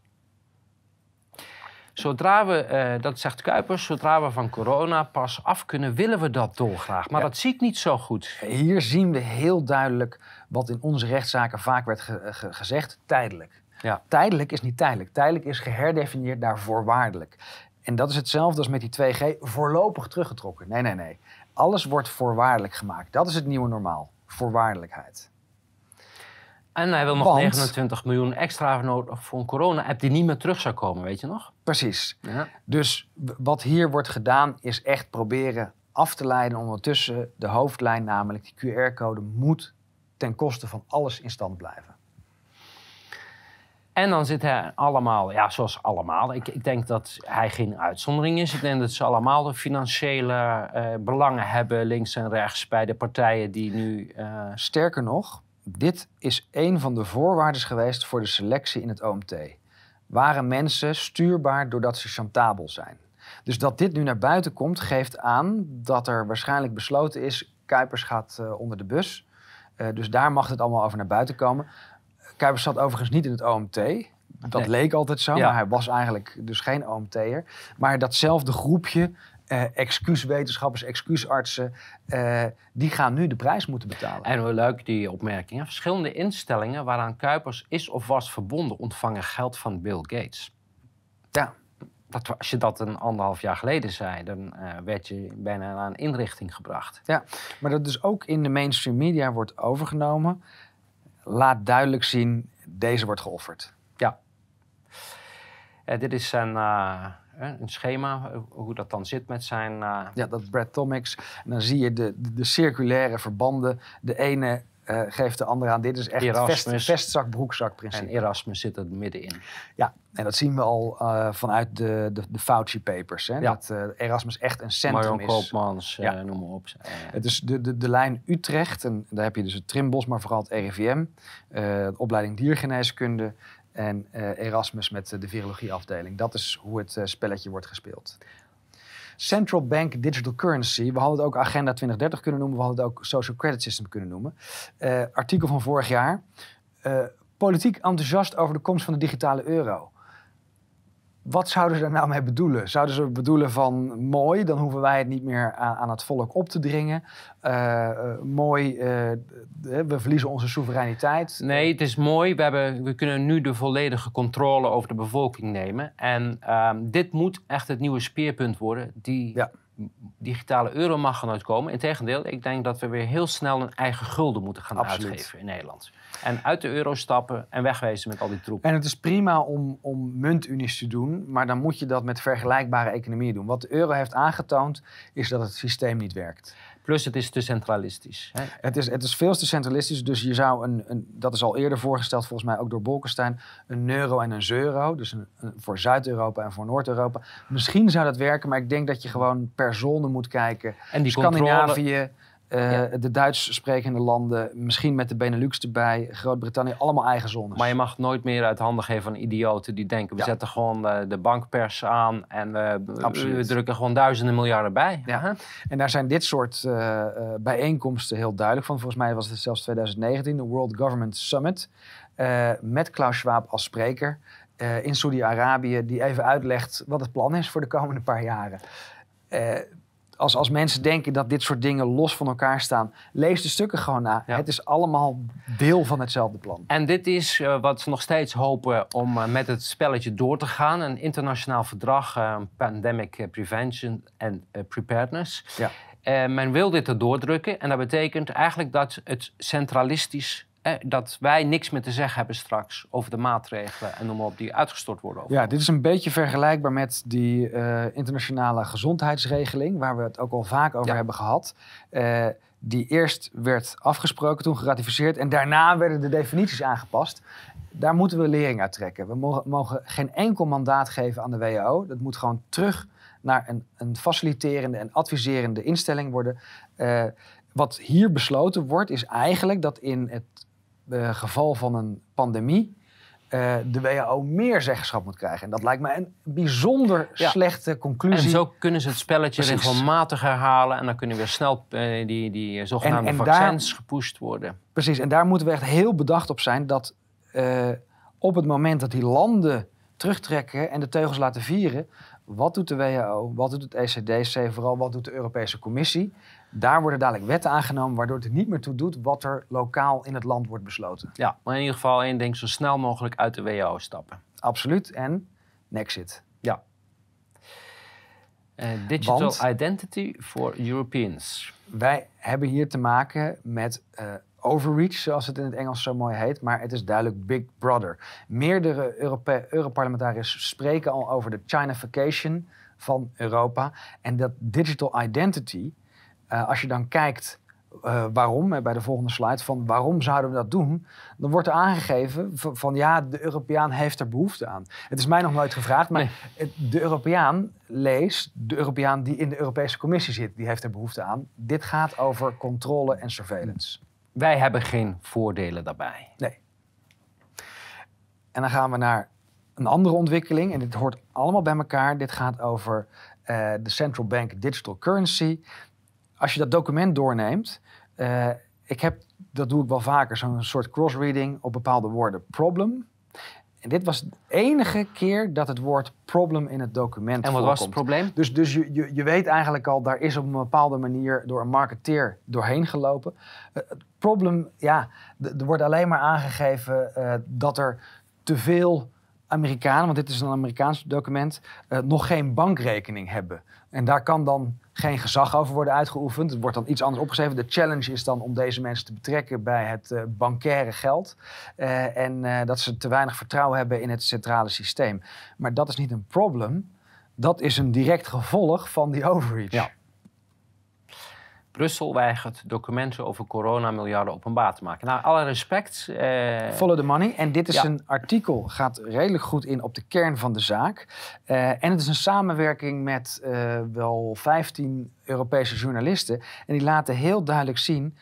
Zodra we, eh, dat zegt Kuipers, zodra we van corona pas af kunnen, willen we dat dolgraag. Maar dat zie ik niet zo goed. Hier zien we heel duidelijk wat in onze rechtszaken vaak werd gezegd: tijdelijk. Ja. Tijdelijk is niet tijdelijk. Tijdelijk is geherdefinieerd naar voorwaardelijk. En dat is hetzelfde als met die 2G, voorlopig teruggetrokken. Nee, nee, nee. Alles wordt voorwaardelijk gemaakt. Dat is het nieuwe normaal. Voorwaardelijkheid. En hij wil nog 29 miljoen extra nodig voor een corona-app die niet meer terug zou komen, weet je nog? Precies. Ja. Dus wat hier wordt gedaan is echt proberen af te leiden ondertussen de hoofdlijn, namelijk die QR-code moet ten koste van alles in stand blijven. En dan zit hij allemaal, ja, zoals allemaal. Ik, ik denk dat hij geen uitzondering is. Ik denk dat ze allemaal de financiële eh, belangen hebben, links en rechts, bij de partijen die nu. Eh, Sterker nog, dit is een van de voorwaarden geweest voor de selectie in het OMT. Waren mensen stuurbaar doordat ze chantabel zijn? Dus dat dit nu naar buiten komt, geeft aan dat er waarschijnlijk besloten is: Kuipers gaat eh, onder de bus. dus daar mag het allemaal over naar buiten komen. Kuipers zat overigens niet in het OMT. Dat leek altijd zo, maar hij was eigenlijk dus geen OMT'er. Maar datzelfde groepje eh, excuuswetenschappers, excuusartsen, eh, die gaan nu de prijs moeten betalen. En hoe leuk die opmerking. Verschillende instellingen waaraan Kuipers is of was verbonden ontvangen geld van Bill Gates. Ja. Dat, als je dat een anderhalf jaar geleden zei, dan eh, werd je bijna aan een inrichting gebracht. Ja, maar dat dus ook in de mainstream media wordt overgenomen laat duidelijk zien, deze wordt geofferd. Ja. Eh, dit is een, eh, eh, een schema, hoe dat dan zit met zijn... Ja, dat Brad Tomix. En dan zie je de, de circulaire verbanden. De ene uh, geeft de andere aan. Dit is echt een vest, vestzak, broekzak principe. En Erasmus zit er middenin. Ja, en dat zien we al eh, vanuit de, de, de Fauci papers. Dat eh, Erasmus echt een centrum Marion is. Koopmans, ja. noem maar op. Het is de, de, de lijn Utrecht, en daar heb je dus het Trimbos, maar vooral het RIVM. de opleiding diergeneeskunde en Erasmus met de virologieafdeling. Dat is hoe het spelletje wordt gespeeld. Central Bank Digital Currency. We hadden het ook Agenda 2030 kunnen noemen. We hadden het ook Social Credit System kunnen noemen. Eh, artikel van vorig jaar. Eh, politiek enthousiast over de komst van de digitale euro. Wat zouden ze daar nou mee bedoelen? Zouden ze bedoelen van mooi, dan hoeven wij het niet meer aan, het volk op te dringen. Eh, eh, mooi, eh, we verliezen onze soevereiniteit. Nee, het is mooi. We, hebben, we kunnen nu de volledige controle over de bevolking nemen. En ehm, dit moet echt het nieuwe speerpunt worden. Die ja digitale euro mag gaan nooit komen. Integendeel, ik denk dat we weer heel snel een eigen gulden moeten gaan uitgeven in Nederland. En uit de euro stappen en wegwezen met al die troepen. En het is prima om, om muntunies te doen, maar dan moet je dat met vergelijkbare economieën doen. Wat de euro heeft aangetoond, is dat het systeem niet werkt. Plus het is te centralistisch. Hè? Het, is, het is veel te centralistisch. Dus je zou een, een, dat is al eerder voorgesteld volgens mij ook door Bolkestein, een euro en een euro. Dus een, voor Zuid-Europa en voor Noord-Europa. Misschien zou dat werken, maar ik denk dat je gewoon per zone moet kijken. En die Scandinavië. Eh, de Duits sprekende landen, misschien met de Benelux erbij, Groot-Brittannië, allemaal eigen zones. Maar je mag nooit meer uit handen geven aan idioten die denken, we zetten gewoon eh, de bankpers aan en eh, we drukken gewoon duizenden miljarden bij. Ja. En daar zijn dit soort bijeenkomsten heel duidelijk van. Volgens mij was het zelfs 2019, de World Government Summit, met Klaus Schwab als spreker. in Saudi-Arabië die even uitlegt wat het plan is voor de komende paar jaren. Uh, als, als mensen denken dat dit soort dingen los van elkaar staan, lees de stukken gewoon na. Het is allemaal deel van hetzelfde plan. En dit is eh, wat ze nog steeds hopen om eh, met het spelletje door te gaan. Een internationaal verdrag, eh, Pandemic Prevention and Preparedness. Ja. men wil dit erdoor drukken en dat betekent eigenlijk dat het centralistisch eh, dat wij niks meer te zeggen hebben straks over de maatregelen en noem maar op die uitgestort worden. Over. Ja, dit is een beetje vergelijkbaar met die eh, internationale gezondheidsregeling, waar we het ook al vaak over hebben gehad. Eh, die eerst werd afgesproken, toen geratificeerd en daarna werden de definities aangepast. Daar moeten we lering uit trekken. We mogen, mogen geen enkel mandaat geven aan de WHO. Dat moet gewoon terug naar een, een faciliterende en adviserende instelling worden. Eh, wat hier besloten wordt, is eigenlijk dat in het uh, geval van een pandemie uh, de WHO meer zeggenschap moet krijgen. En dat lijkt me een bijzonder slechte conclusie. En zo kunnen ze het spelletje Precies. regelmatig herhalen. En dan kunnen weer snel eh, die, die eh, zogenaamde vaccins daar, gepusht worden. Precies, en daar moeten we echt heel bedacht op zijn dat op het moment dat die landen terugtrekken en de teugels laten vieren, wat doet de WHO? Wat doet het ECDC? Vooral wat doet de Europese Commissie? Daar worden dadelijk wetten aangenomen waardoor het er niet meer toe doet wat er lokaal in het land wordt besloten. Ja, maar in ieder geval één ding, zo snel mogelijk uit de WHO stappen. Absoluut. En exit. Ja. Eh, digital identity for Europeans. Wij hebben hier te maken met eh, overreach, zoals het in het Engels zo mooi heet, maar het is duidelijk Big Brother. Meerdere Europe Europarlementariërs spreken al over de Chinafication van Europa en dat digital identity. Eh, als je dan kijkt eh, waarom, eh, bij de volgende slide, van waarom zouden we dat doen, dan wordt er aangegeven van, ja, de Europeaan heeft er behoefte aan. Het is mij nog nooit gevraagd, maar de Europeaan, leest de Europeaan die in de Europese Commissie zit, die heeft er behoefte aan. Dit gaat over controle en surveillance. Wij hebben geen voordelen daarbij. Nee. En dan gaan we naar een andere ontwikkeling. En dit hoort allemaal bij elkaar. Dit gaat over eh, de Central Bank Digital Currency. Als je dat document doorneemt. Eh, ik heb, dat doe ik wel vaker, zo'n soort cross-reading op bepaalde woorden. Problem, en dit was de enige keer dat het woord problem in het document En wat was het probleem? Dus, dus je, je, je, weet eigenlijk al, daar is op een bepaalde manier door een marketeer doorheen gelopen. Eh, het probleem, ja, er wordt alleen maar aangegeven eh, dat er te veel Amerikanen, want dit is een Amerikaans document, eh, nog geen bankrekening hebben. En daar kan dan geen gezag over worden uitgeoefend. Het wordt dan iets anders opgeschreven. De challenge is dan om deze mensen te betrekken bij het uh, bankaire geld. Eh, en eh, dat ze te weinig vertrouwen hebben in het centrale systeem. Maar dat is niet een probleem. Dat is een direct gevolg van die overreach. Brussel weigert documenten over coronamiljarden openbaar te maken. Nou, alle respect. Eh... Follow the money. En dit is een artikel, gaat redelijk goed in op de kern van de zaak. Eh, en het is een samenwerking met eh, wel 15 Europese journalisten. En die laten heel duidelijk zien,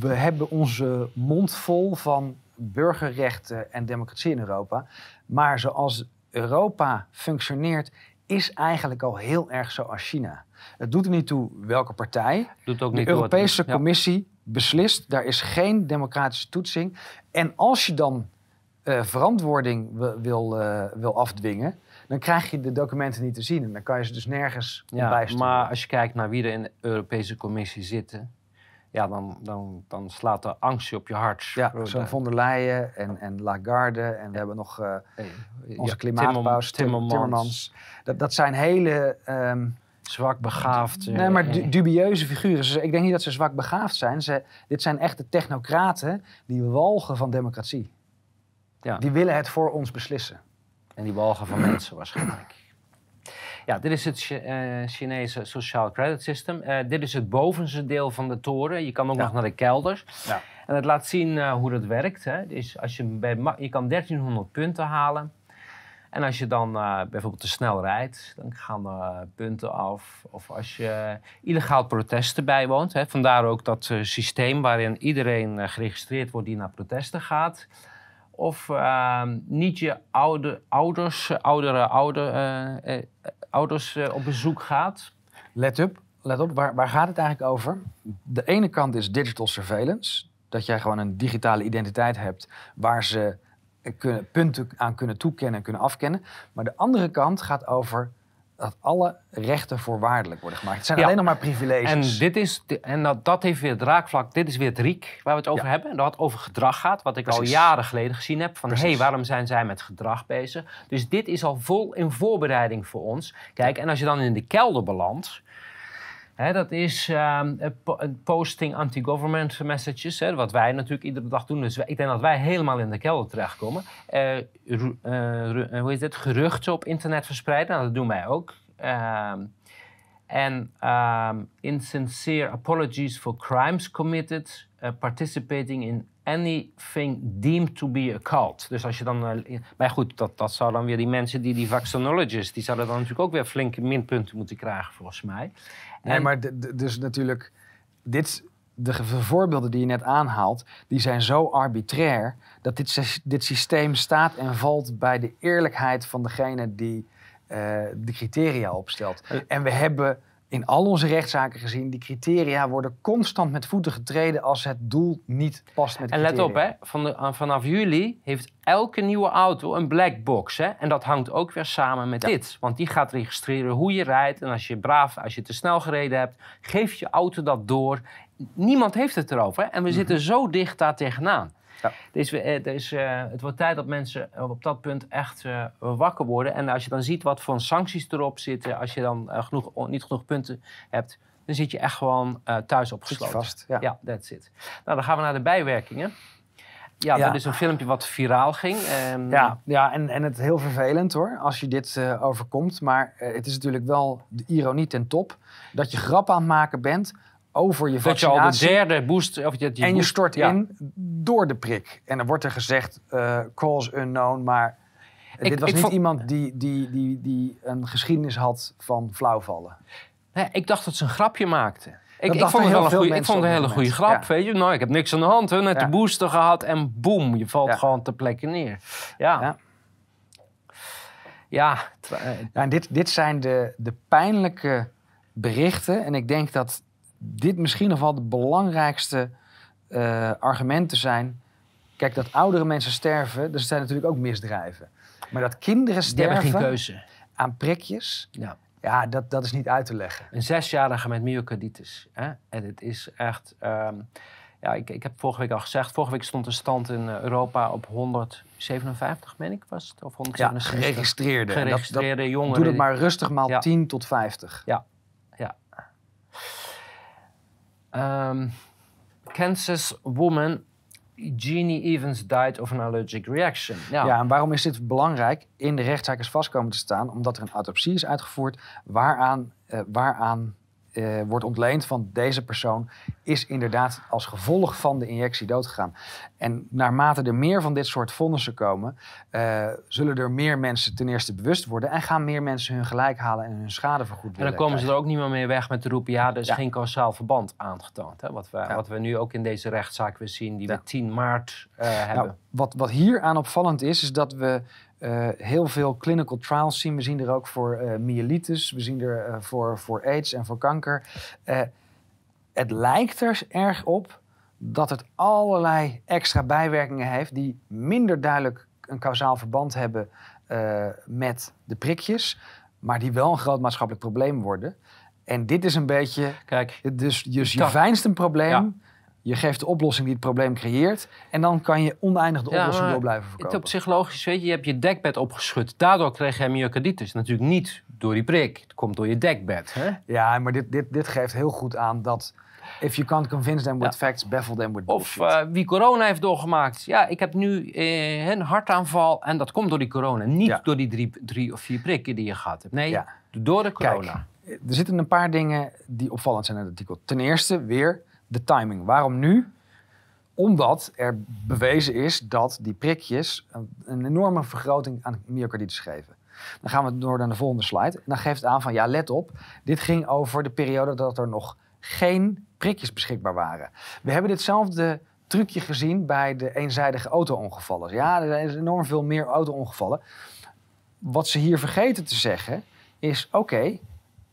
we hebben onze mond vol van burgerrechten en democratie in Europa. Maar zoals Europa functioneert, is eigenlijk al heel erg zoals China. Het doet er niet toe welke partij. Doet ook niet de Europese Commissie beslist. Daar is geen democratische toetsing. En als je dan eh, verantwoording wil, eh, wil afdwingen, dan krijg je de documenten niet te zien. En dan kan je ze dus nergens ja, Maar als je kijkt naar wie er in de Europese Commissie zitten, ja, dan, dan, dan slaat de angstje op je hart. Ja, zo'n Van der Leyen en, en Lagarde. En we hebben nog eh, onze ja, klimaatpaus, Timmermans. Timmermans. Dat, dat zijn hele ehm, zwak begaafd. Nee, eh, maar eh. dubieuze figuren. ik denk niet dat ze zwak begaafd zijn. Ze, dit zijn echte technocraten die walgen van democratie. Ja. Die willen het voor ons beslissen. En die walgen van mensen waarschijnlijk. Ja, dit is het eh, Chinese Social Credit System. dit is het bovenste deel van de toren. Je kan ook nog naar de kelders. Ja. En het laat zien hoe dat werkt. Hè. Dus als je, bij je kan 1300 punten halen. En als je dan eh, bijvoorbeeld te snel rijdt, dan gaan er eh, punten af. Of als je illegaal protesten bijwoont. Hè. Vandaar ook dat eh, systeem waarin iedereen geregistreerd wordt die naar protesten gaat. Of ehm, niet je oude, ouders, oudere oude, ouders op bezoek gaat. Let op, let op waar, waar gaat het eigenlijk over? De ene kant is digital surveillance dat jij gewoon een digitale identiteit hebt waar ze kunnen, punten aan kunnen toekennen en kunnen afkennen. Maar de andere kant gaat over dat alle rechten voorwaardelijk worden gemaakt. Het zijn alleen nog maar privileges. En, dit is, en dat, heeft weer het raakvlak, dit is weer het riek waar we het over hebben. En dat over gedrag gaat, wat ik al jaren geleden gezien heb. Van hé, hey, waarom zijn zij met gedrag bezig? Dus dit is al vol in voorbereiding voor ons. Kijk, en als je dan in de kelder belandt, dat is ehm, posting anti-government messages, wat wij natuurlijk iedere dag doen. Dus ik denk dat wij helemaal in de kelder terechtkomen. Eh, eh, eh, hoe is dit? Geruchten op internet verspreiden, nou, dat doen wij ook. Ehm, en um, ehm, insincere apologies for crimes committed, participating in anything deemed to be a cult. Dus als je dan. maar goed, dat, dat zou dan weer die mensen die die vaccinologists. die zouden dan natuurlijk ook weer flinke minpunten moeten krijgen, volgens mij. Nee, maar dus natuurlijk, dit, de voorbeelden die je net aanhaalt, die zijn zo arbitrair dat dit, dit systeem staat en valt bij de eerlijkheid van degene die eh, de criteria opstelt. Eh. En we hebben in al onze rechtszaken gezien, die criteria worden constant met voeten getreden als het doel niet past met criteria. En let op, hè, eh, vanaf juli heeft elke nieuwe auto een black box. Hè? En dat hangt ook weer samen met dit. Want die gaat registreren hoe je rijdt. En als je braaf, als je te snel gereden hebt, geeft je auto dat door. Niemand heeft het erover. En we mhm. zitten zo dicht daar tegenaan. Ja. Eh, eh, het wordt tijd dat mensen eh, op dat punt echt wakker worden. En als je dan ziet wat voor sancties erop zitten, als je dan genoeg, niet genoeg punten hebt, dan zit je echt gewoon thuis opgesloten. vast, ja. that's it. Nou, dan gaan we naar de bijwerkingen. Ja, dat is een filmpje wat viraal ging. Ehm, ja, en, en het heel vervelend hoor, als je dit overkomt. Maar het is natuurlijk wel de ironie ten top. Dat je grap aan het maken bent over je vaccinatie. Dat je al de derde boost... Of je, en je stort in door de prik. En dan wordt er gezegd, uh, eh, cause unknown, maar... dit was niet iemand die, die, die, die een geschiedenis had van flauwvallen. Nee, ik dacht dat ze een grapje maakte. Ik, ik, vond, het wel een ik vond het een hele goede grap, weet je. Nou, ik heb niks aan de hand, hun net de booster gehad en boem, je valt gewoon ter plekke neer. Ja. Ja. en dit, dit zijn de, de pijnlijke berichten. En ik denk dat dit misschien nog wel de belangrijkste uh, eh, argumenten zijn. Kijk, dat oudere mensen sterven, dat zijn natuurlijk ook misdrijven. Maar dat kinderen sterven aan prikjes, ja. ja, dat, dat is niet uit te leggen. Een zesjarige met myocarditis. Hè? En het is echt... Ehm, ja, ik, ik heb vorige week al gezegd, vorige week stond een stand in eh, Europa op 157, meen ik was het? Of 167. Ja, geregistreerde. Geregistreerde dat, dat, jongeren. Doe het maar rustig maal 10 tot 50. Ja, Um, Kansas woman Jeannie Evans died of an allergic reaction. Ja. ja, en waarom is dit belangrijk? In de rechtszaak is vastkomen te staan omdat er een autopsie is uitgevoerd waaraan, eh, waaraan eh, wordt ontleend van deze persoon is inderdaad als gevolg van de injectie doodgegaan. En naarmate er meer van dit soort vonnissen komen, eh, zullen er meer mensen ten eerste bewust worden en gaan meer mensen hun gelijk halen en hun schade vergoeden. En dan komen ze er ook niet meer mee weg met de roepen, ja, er is geen causaal verband aangetoond. Hè? Wat, we, wat we nu ook in deze rechtszaak weer zien, die we 10 maart eh, nou, hebben. wat, wat hier aan opvallend is, is dat we eh, heel veel clinical trials zien. We zien er ook voor uh, myelitis, we zien er eh, voor, voor aids en voor kanker. het lijkt er erg op dat het allerlei extra bijwerkingen heeft die minder duidelijk een kausaal verband hebben met de prikjes, maar die wel een groot maatschappelijk probleem worden. En dit is een beetje. Kijk, dus, je fijnste een probleem. Je geeft de oplossing die het probleem creëert. En dan kan je oneindig de oplossing door blijven verkopen. Het psychologisch, weet je, je hebt je dekbed opgeschud. Daardoor kreeg hij myocarditis. Natuurlijk niet door die prik. Het komt door je dekbed. Hè? Ja, maar dit, dit, dit geeft heel goed aan dat... If you can't convince them with facts, baffle them with Of eh, wie corona heeft doorgemaakt. Ja, ik heb nu eh, een hartaanval en dat komt door die corona. Niet door die drie, drie, of vier prikken die je gehad hebt. Nee, door de corona. Eh, er zitten een paar dingen die opvallend zijn in het artikel. Ten eerste weer de timing. Waarom nu? Omdat er bewezen is dat die prikjes een, enorme vergroting aan myocarditis geven. Dan gaan we door naar de volgende slide. dan geeft het aan van ja, let op. Dit ging over de periode dat er nog geen prikjes beschikbaar waren. We hebben ditzelfde trucje gezien bij de eenzijdige auto-ongevallen. Ja, er zijn enorm veel meer auto-ongevallen. Wat ze hier vergeten te zeggen is: oké,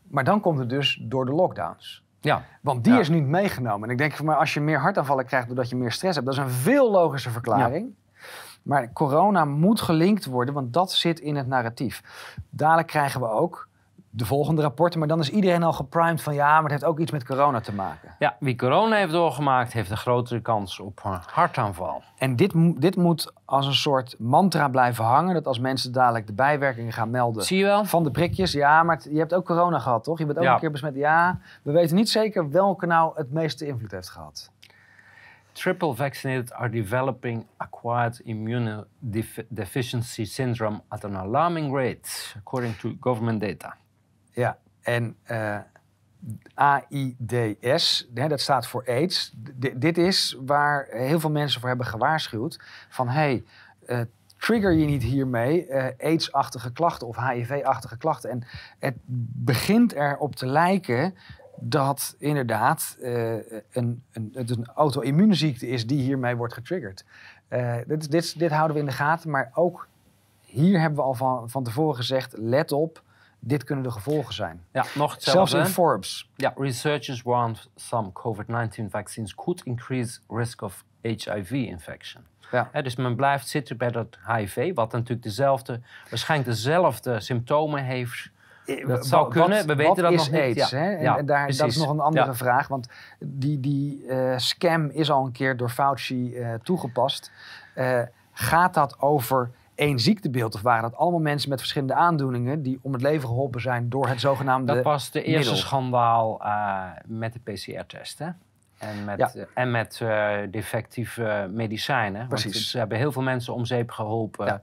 maar dan komt het dus door de lockdowns. Ja. Want die is niet meegenomen. En ik denk, maar als je meer hartaanvallen krijgt doordat je meer stress hebt, dat is een veel logische verklaring. Maar corona moet gelinkt worden, want dat zit in het narratief. Dadelijk krijgen we ook de volgende rapporten. Maar dan is iedereen al geprimed van ja, maar het heeft ook iets met corona te maken. Ja, wie corona heeft doorgemaakt, heeft een grotere kans op een hartaanval. En dit, dit moet als een soort mantra blijven hangen. Dat als mensen dadelijk de bijwerkingen gaan melden van de prikjes. Ja, maar je hebt ook corona gehad, toch? Je bent ook een keer besmet. Ja, we weten niet zeker welke nou het meeste invloed heeft gehad. Triple vaccinated are developing acquired immunodeficiency syndrome at an alarming rate, according to government data. Ja, en eh, AIDS, hè, dat staat voor AIDS. dit is waar heel veel mensen voor hebben gewaarschuwd. Van hey, eh, trigger je niet hiermee eh, AIDS-achtige klachten of HIV-achtige klachten. En het begint erop te lijken dat inderdaad een, een, het een auto-immuunziekte is die hiermee wordt getriggerd. dit, dit, dit, houden we in de gaten, maar ook hier hebben we al van, van tevoren gezegd: let op dit kunnen de gevolgen zijn. Ja, nog hetzelfde. Zelfs in Forbes. Ja, researchers warned some COVID-19 vaccines could increase risk of HIV-infection. Ja. dus men blijft zitten bij dat HIV, wat natuurlijk dezelfde, waarschijnlijk dezelfde symptomen heeft. Eh, dat zou kunnen, we weten dat nog niet. ja. En, ja, daar, dat is nog een andere vraag, want die, die eh, scam is al een keer door Fauci eh, toegepast. gaat dat over Eén ziektebeeld? Of waren dat allemaal mensen met verschillende aandoeningen die om het leven geholpen zijn door het zogenaamde. Dat was de eerste schandaal eh, met de pcr testen En met, eh, en met eh, defectieve medicijnen. Precies. Want ze hebben heel veel mensen om zeep geholpen.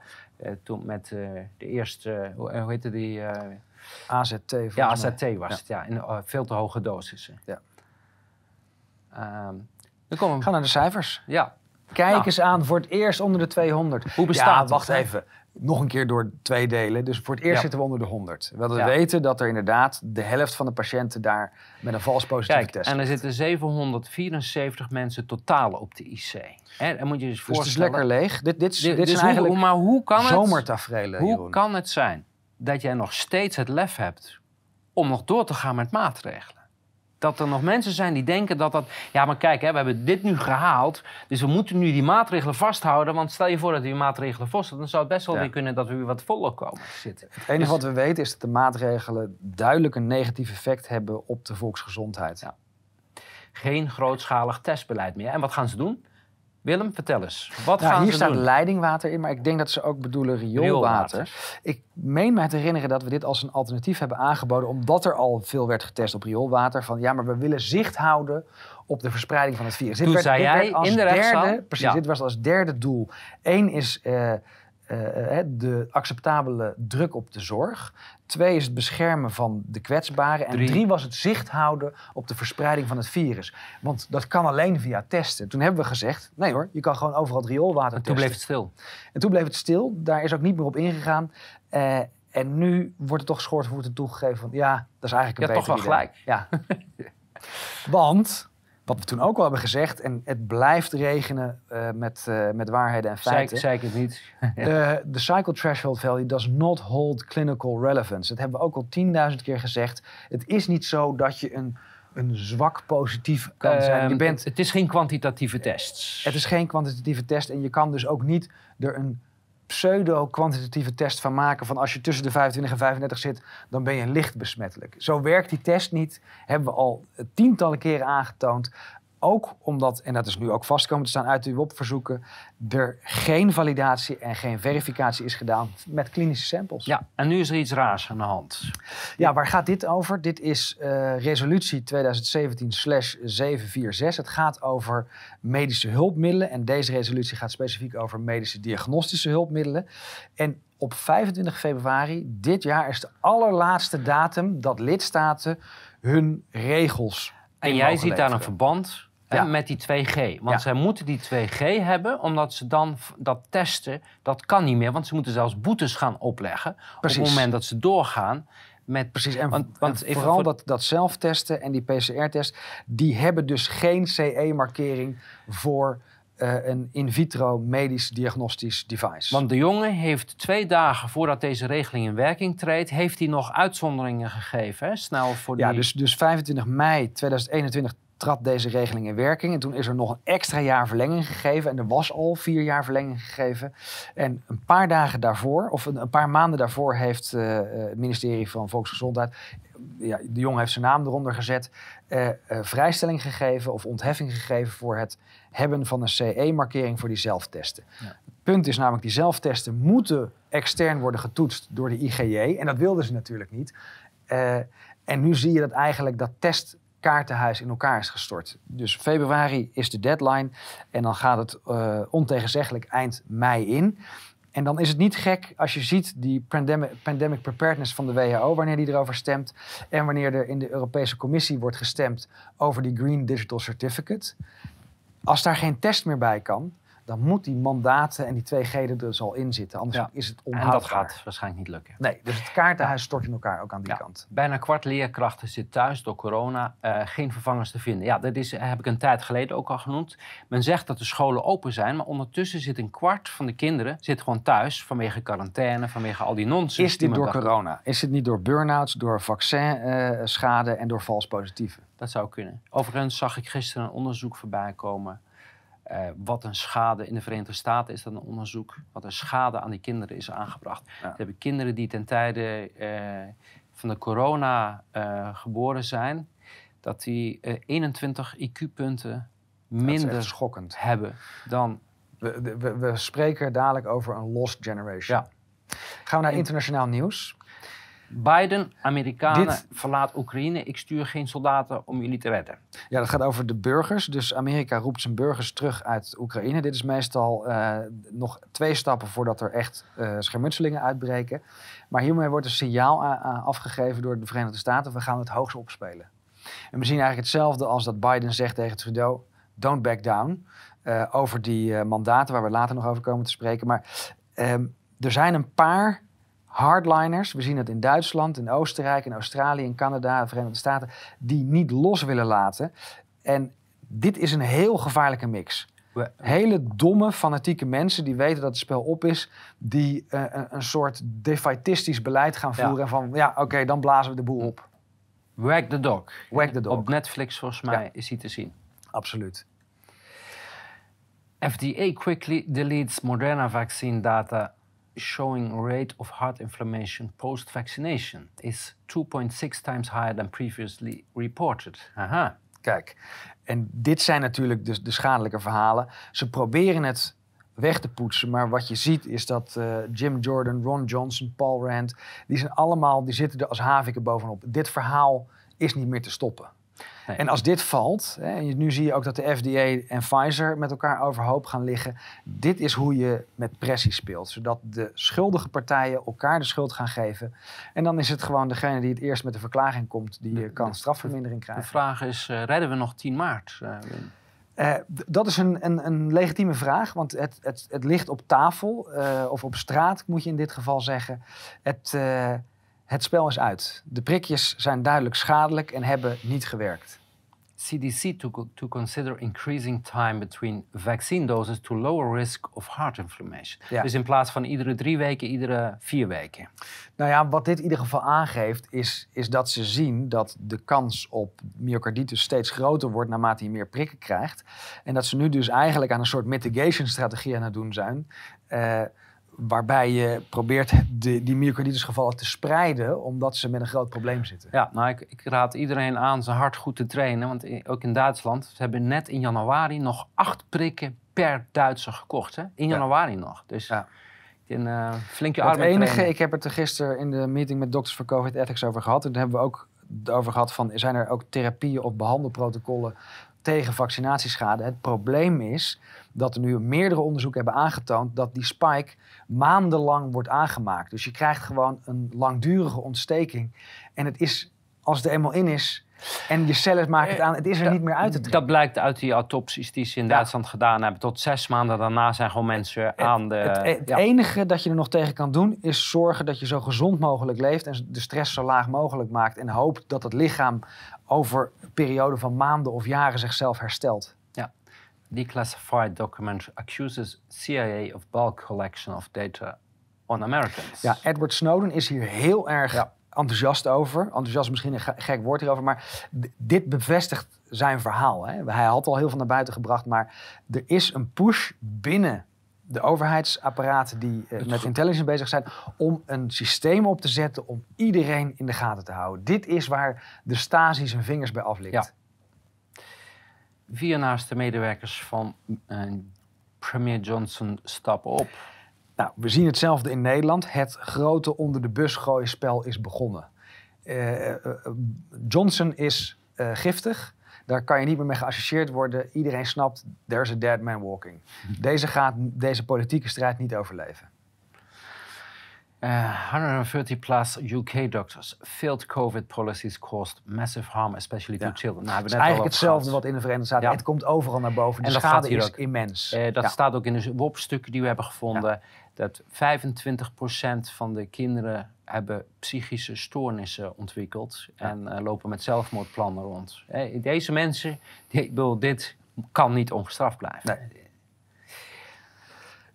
toen met de eerste, hoe, heette die? AZT. Ja, AZT was het, ja. In veel te hoge dosissen. Ja. Ehm, we... Gaan naar de cijfers. Ja, nou. Kijk eens aan voor het eerst onder de 200. Hoe bestaat ja, wacht even. Nog een keer door twee delen. Dus voor het eerst zitten we onder de 100. We weten dat er inderdaad de helft van de patiënten daar met een vals positieve Kijk, test En er zitten 774 mensen totaal op de IC. Hè, moet je dus, dus het is lekker leeg. Dit, dit, dit, dit dus zijn hoe, eigenlijk maar hoe kan Hoe kan het zijn dat jij nog steeds het lef hebt om nog door te gaan met maatregelen? dat er nog mensen zijn die denken dat dat... Ja, maar kijk, hè, we hebben dit nu gehaald. Dus we moeten nu die maatregelen vasthouden. Want stel je voor dat die maatregelen vasthouden... dan zou het best wel weer kunnen dat we weer wat voller komen zitten. Het enige dus- wat we weten is dat de maatregelen... duidelijk een negatief effect hebben op de volksgezondheid. Ja. Geen grootschalig testbeleid meer. En wat gaan ze doen? Willem, vertel eens. Wat nou, gaan hier staat leidingwater in, maar ik denk dat ze ook bedoelen rioolwater. Ik meen me te herinneren dat we dit als een alternatief hebben aangeboden, omdat er al veel werd getest op rioolwater. Van ja, maar we willen zicht houden op de verspreiding van het virus. Toen dit zei dit jij in de derde, Precies, dit was als derde doel. Eén is. Eh, eh, eh, de acceptabele druk op de zorg. Twee is het beschermen van de kwetsbaren. En drie. was het zicht houden op de verspreiding van het virus. Want dat kan alleen via testen. Toen hebben we gezegd, nee hoor, je kan gewoon overal rioolwater rioolwater en toen bleef het stil. En toen bleef het stil. Daar is ook niet meer op ingegaan. Eh, en nu wordt er toch geschoord toegegeven van... ja, dat is eigenlijk een ja, toch wel gelijk. Ja. Want wat we toen ook al hebben gezegd, en het blijft regenen eh, met, eh, met waarheden en feiten. Zei, ik het niet. Eh, de cycle threshold value does not hold clinical relevance. Dat hebben we ook al tienduizend keer gezegd. Het is niet zo dat je een, een zwak positief kan zijn. Ehm, je bent, het is geen kwantitatieve test. Het is geen kwantitatieve test en je kan dus ook niet er een pseudo-kwantitatieve test van maken. Van als je tussen de 25 en 35 zit, dan ben je licht besmettelijk. Zo werkt die test niet. Hebben we al tientallen keren aangetoond. Ook omdat, en dat is nu ook vastkomen te staan uit uw opverzoeken, verzoeken er geen validatie en geen verificatie is gedaan met klinische samples. Ja, en nu is er iets raars aan de hand. Ja, waar gaat dit over? Dit is eh, resolutie 2017-746. Het gaat over medische hulpmiddelen en deze resolutie gaat specifiek over medische diagnostische hulpmiddelen. En op 25 februari dit jaar is de allerlaatste datum dat lidstaten hun regels en jij ziet daar een verband met die 2G. Want zij moeten die 2G hebben, omdat ze dan dat testen, dat kan niet meer. Want ze moeten zelfs boetes gaan opleggen op het moment dat ze doorgaan. Met, Precies, en, want, want vooral dat, dat zelftesten en die PCR-test, die hebben dus geen CE-markering voor eh, een in vitro medisch diagnostisch device. Want de jongen heeft twee dagen voordat deze regeling in werking treedt, heeft hij nog uitzonderingen gegeven, hè? snel voor die... Ja, dus, dus 25 mei 2021 trad deze regeling in werking. En toen is er nog een extra jaar verlenging gegeven. En er was al vier jaar verlenging gegeven. En een paar dagen daarvoor, of een, paar maanden daarvoor, heeft eh, het ministerie van Volksgezondheid. Ja, de jong heeft zijn naam eronder gezet. Eh, eh, vrijstelling gegeven of ontheffing gegeven voor het hebben van een CE-markering voor die zelftesten. Het punt is namelijk, die zelftesten moeten extern worden getoetst door de IGJ. E. En dat wilden ze natuurlijk niet. en nu zie je dat eigenlijk dat test kaartenhuis in elkaar is gestort. Dus februari is de deadline en dan gaat het uh, ontegenzeggelijk eind mei in. En dan is het niet gek als je ziet die pandemic, pandemic, preparedness van de WHO, wanneer die erover stemt. En wanneer er in de Europese Commissie wordt gestemd over die Green Digital Certificate. Als daar geen test meer bij kan, dan moet die mandaten en die twee geden er dus al in zitten. Anders is het onhoudbaar. En dat gaat waarschijnlijk niet lukken. Nee, dus het kaartenhuis stort in elkaar ook aan die kant. Bijna kwart leerkrachten zit thuis door corona. Eh, geen vervangers te vinden. Ja, dat is, heb ik een tijd geleden ook al genoemd. Men zegt dat de scholen open zijn. Maar ondertussen zit een kwart van de kinderen zit gewoon thuis. Vanwege quarantaine, vanwege al die nonsens. Is dit door corona? Is het niet door burn-outs, door vaccinschade en door vals positieven? Dat zou kunnen. Overigens zag ik gisteren een onderzoek voorbij komen eh, wat een schade in de Verenigde Staten is dat een onderzoek. Wat een schade aan die kinderen is aangebracht. We hebben kinderen die ten tijde eh, van de corona eh, geboren zijn, dat die 21 IQ-punten minder schokkend. hebben dan. We, we, spreken dadelijk over een lost generation. Ja. Gaan we naar internationaal nieuws? Biden, Amerikanen, Dit... verlaat Oekraïne. Ik stuur geen soldaten om jullie te redden. Ja, dat gaat over de burgers. Dus Amerika roept zijn burgers terug uit Oekraïne. Dit is meestal eh, nog twee stappen voordat er echt eh, schermutselingen uitbreken. Maar hiermee wordt een signaal afgegeven door de Verenigde Staten. We gaan het hoogst opspelen. En we zien eigenlijk hetzelfde als dat Biden zegt tegen Trudeau... don't back down. Eh, over die mandaten, waar we later nog over komen te spreken. Maar ehm, er zijn een paar hardliners, we zien het in Duitsland, in Oostenrijk, in Australië, in Canada, de Verenigde Staten, die niet los willen laten. En dit is een heel gevaarlijke mix. Hele domme, fanatieke mensen die weten dat het spel op is, die eh, een, soort defaitistisch beleid gaan voeren. van ja, oké, dan blazen we de boel op. Wag the dog. Wag the dog. Op Netflix, volgens mij, is hij te zien. Absoluut. FDA quickly deletes Moderna vaccine data showing rate of heart inflammation post-vaccination is 2.6 times higher than previously reported. Kijk, en dit zijn natuurlijk de, dus de schadelijke verhalen. Ze proberen het weg te poetsen. Maar wat je ziet is dat eh, Jim Jordan, Ron Johnson, Paul Rand... die zijn allemaal, die zitten er als haviken bovenop. Dit verhaal is niet meer te stoppen. En als dit valt, en nu zie je ook dat de FDA en Pfizer met elkaar overhoop gaan liggen. Dit is hoe je met pressie speelt, zodat de schuldige partijen elkaar de schuld gaan geven. En dan is het gewoon degene die het eerst met de verklaring komt, die kan strafvermindering krijgen. De vraag is, eh, redden we nog 10 maart? Eh, eh, dat is een, een, een, legitieme vraag, want het, het, het ligt op tafel, of op straat moet je in dit geval zeggen. Het, het spel is uit. De prikjes zijn duidelijk schadelijk en hebben niet gewerkt. CDC to, to consider increasing time between vaccine doses to lower risk of heart inflammation. Dus in plaats van iedere drie weken, iedere vier weken. Nou ja, wat dit in ieder geval aangeeft, is, is dat ze zien dat de kans op myocarditis steeds groter wordt naarmate je meer prikken krijgt. En dat ze nu dus eigenlijk aan een soort mitigation strategie aan het doen zijn. Eh, waarbij je probeert de, die myocarditis gevallen te spreiden, omdat ze met een groot probleem zitten. Ja, nou, ik, ik, raad iedereen aan zijn hart goed te trainen. Want ook in Duitsland, ze hebben net in januari nog acht prikken per Duitser gekocht. Hè? In januari nog. Dus ja. in, eh, flinke arbeid. Het enige, trainen. ik heb het er gisteren in de meeting met Doctors for COVID Ethics over gehad. En daar hebben we ook over gehad van, zijn er ook therapieën of behandelprotocollen tegen vaccinatieschade? Het probleem is dat er nu meerdere onderzoeken hebben aangetoond dat die spike maandenlang wordt aangemaakt. Dus je krijgt gewoon een langdurige ontsteking. En het is, als het er eenmaal in is, en je cellen maken het eh, aan, het is er niet meer uit te trekken. Dat blijkt uit die autopsies die ze in ja. Duitsland gedaan hebben. Tot zes maanden daarna zijn gewoon mensen aan de... Het, enige dat je er nog tegen kan doen is zorgen dat je zo gezond mogelijk leeft... en de stress zo laag mogelijk maakt. En hoopt dat het lichaam over een periode van maanden of jaren zichzelf herstelt declassified document accuses CIA of bulk collection of data on Americans. Ja, Edward Snowden is hier heel erg enthousiast over. Enthousiast misschien een gek woord hierover, maar dit bevestigt zijn verhaal. Hè? Hij had al heel veel naar buiten gebracht, maar er is een push binnen de overheidsapparaten die eh, met intelligence bezig zijn, om een systeem op te zetten om iedereen in de gaten te houden. Dit is waar de Stasi zijn vingers bij aflikt. Ja vier naaste medewerkers van eh, premier Johnson stappen op. Nou, we zien hetzelfde in Nederland. Het grote onder de bus gooien spel is begonnen. Eh, eh, Johnson is giftig. Daar kan je niet meer mee geassocieerd worden. Iedereen snapt, there's a dead man walking. Deze gaat deze politieke strijd niet overleven. 130 uh, plus UK doctors failed COVID policies caused massive harm, especially to children. Nou, dus het is eigenlijk hetzelfde wat in de Verenigde Staten. Het komt overal naar boven. De en schade is ook. immens. Eh, dat staat ook in de WOP-stukken die we hebben gevonden. Dat 25% van de kinderen hebben psychische stoornissen ontwikkeld. En eh, lopen met zelfmoordplannen rond. Eh, deze mensen, die, ik bedoel, dit kan niet ongestraft blijven.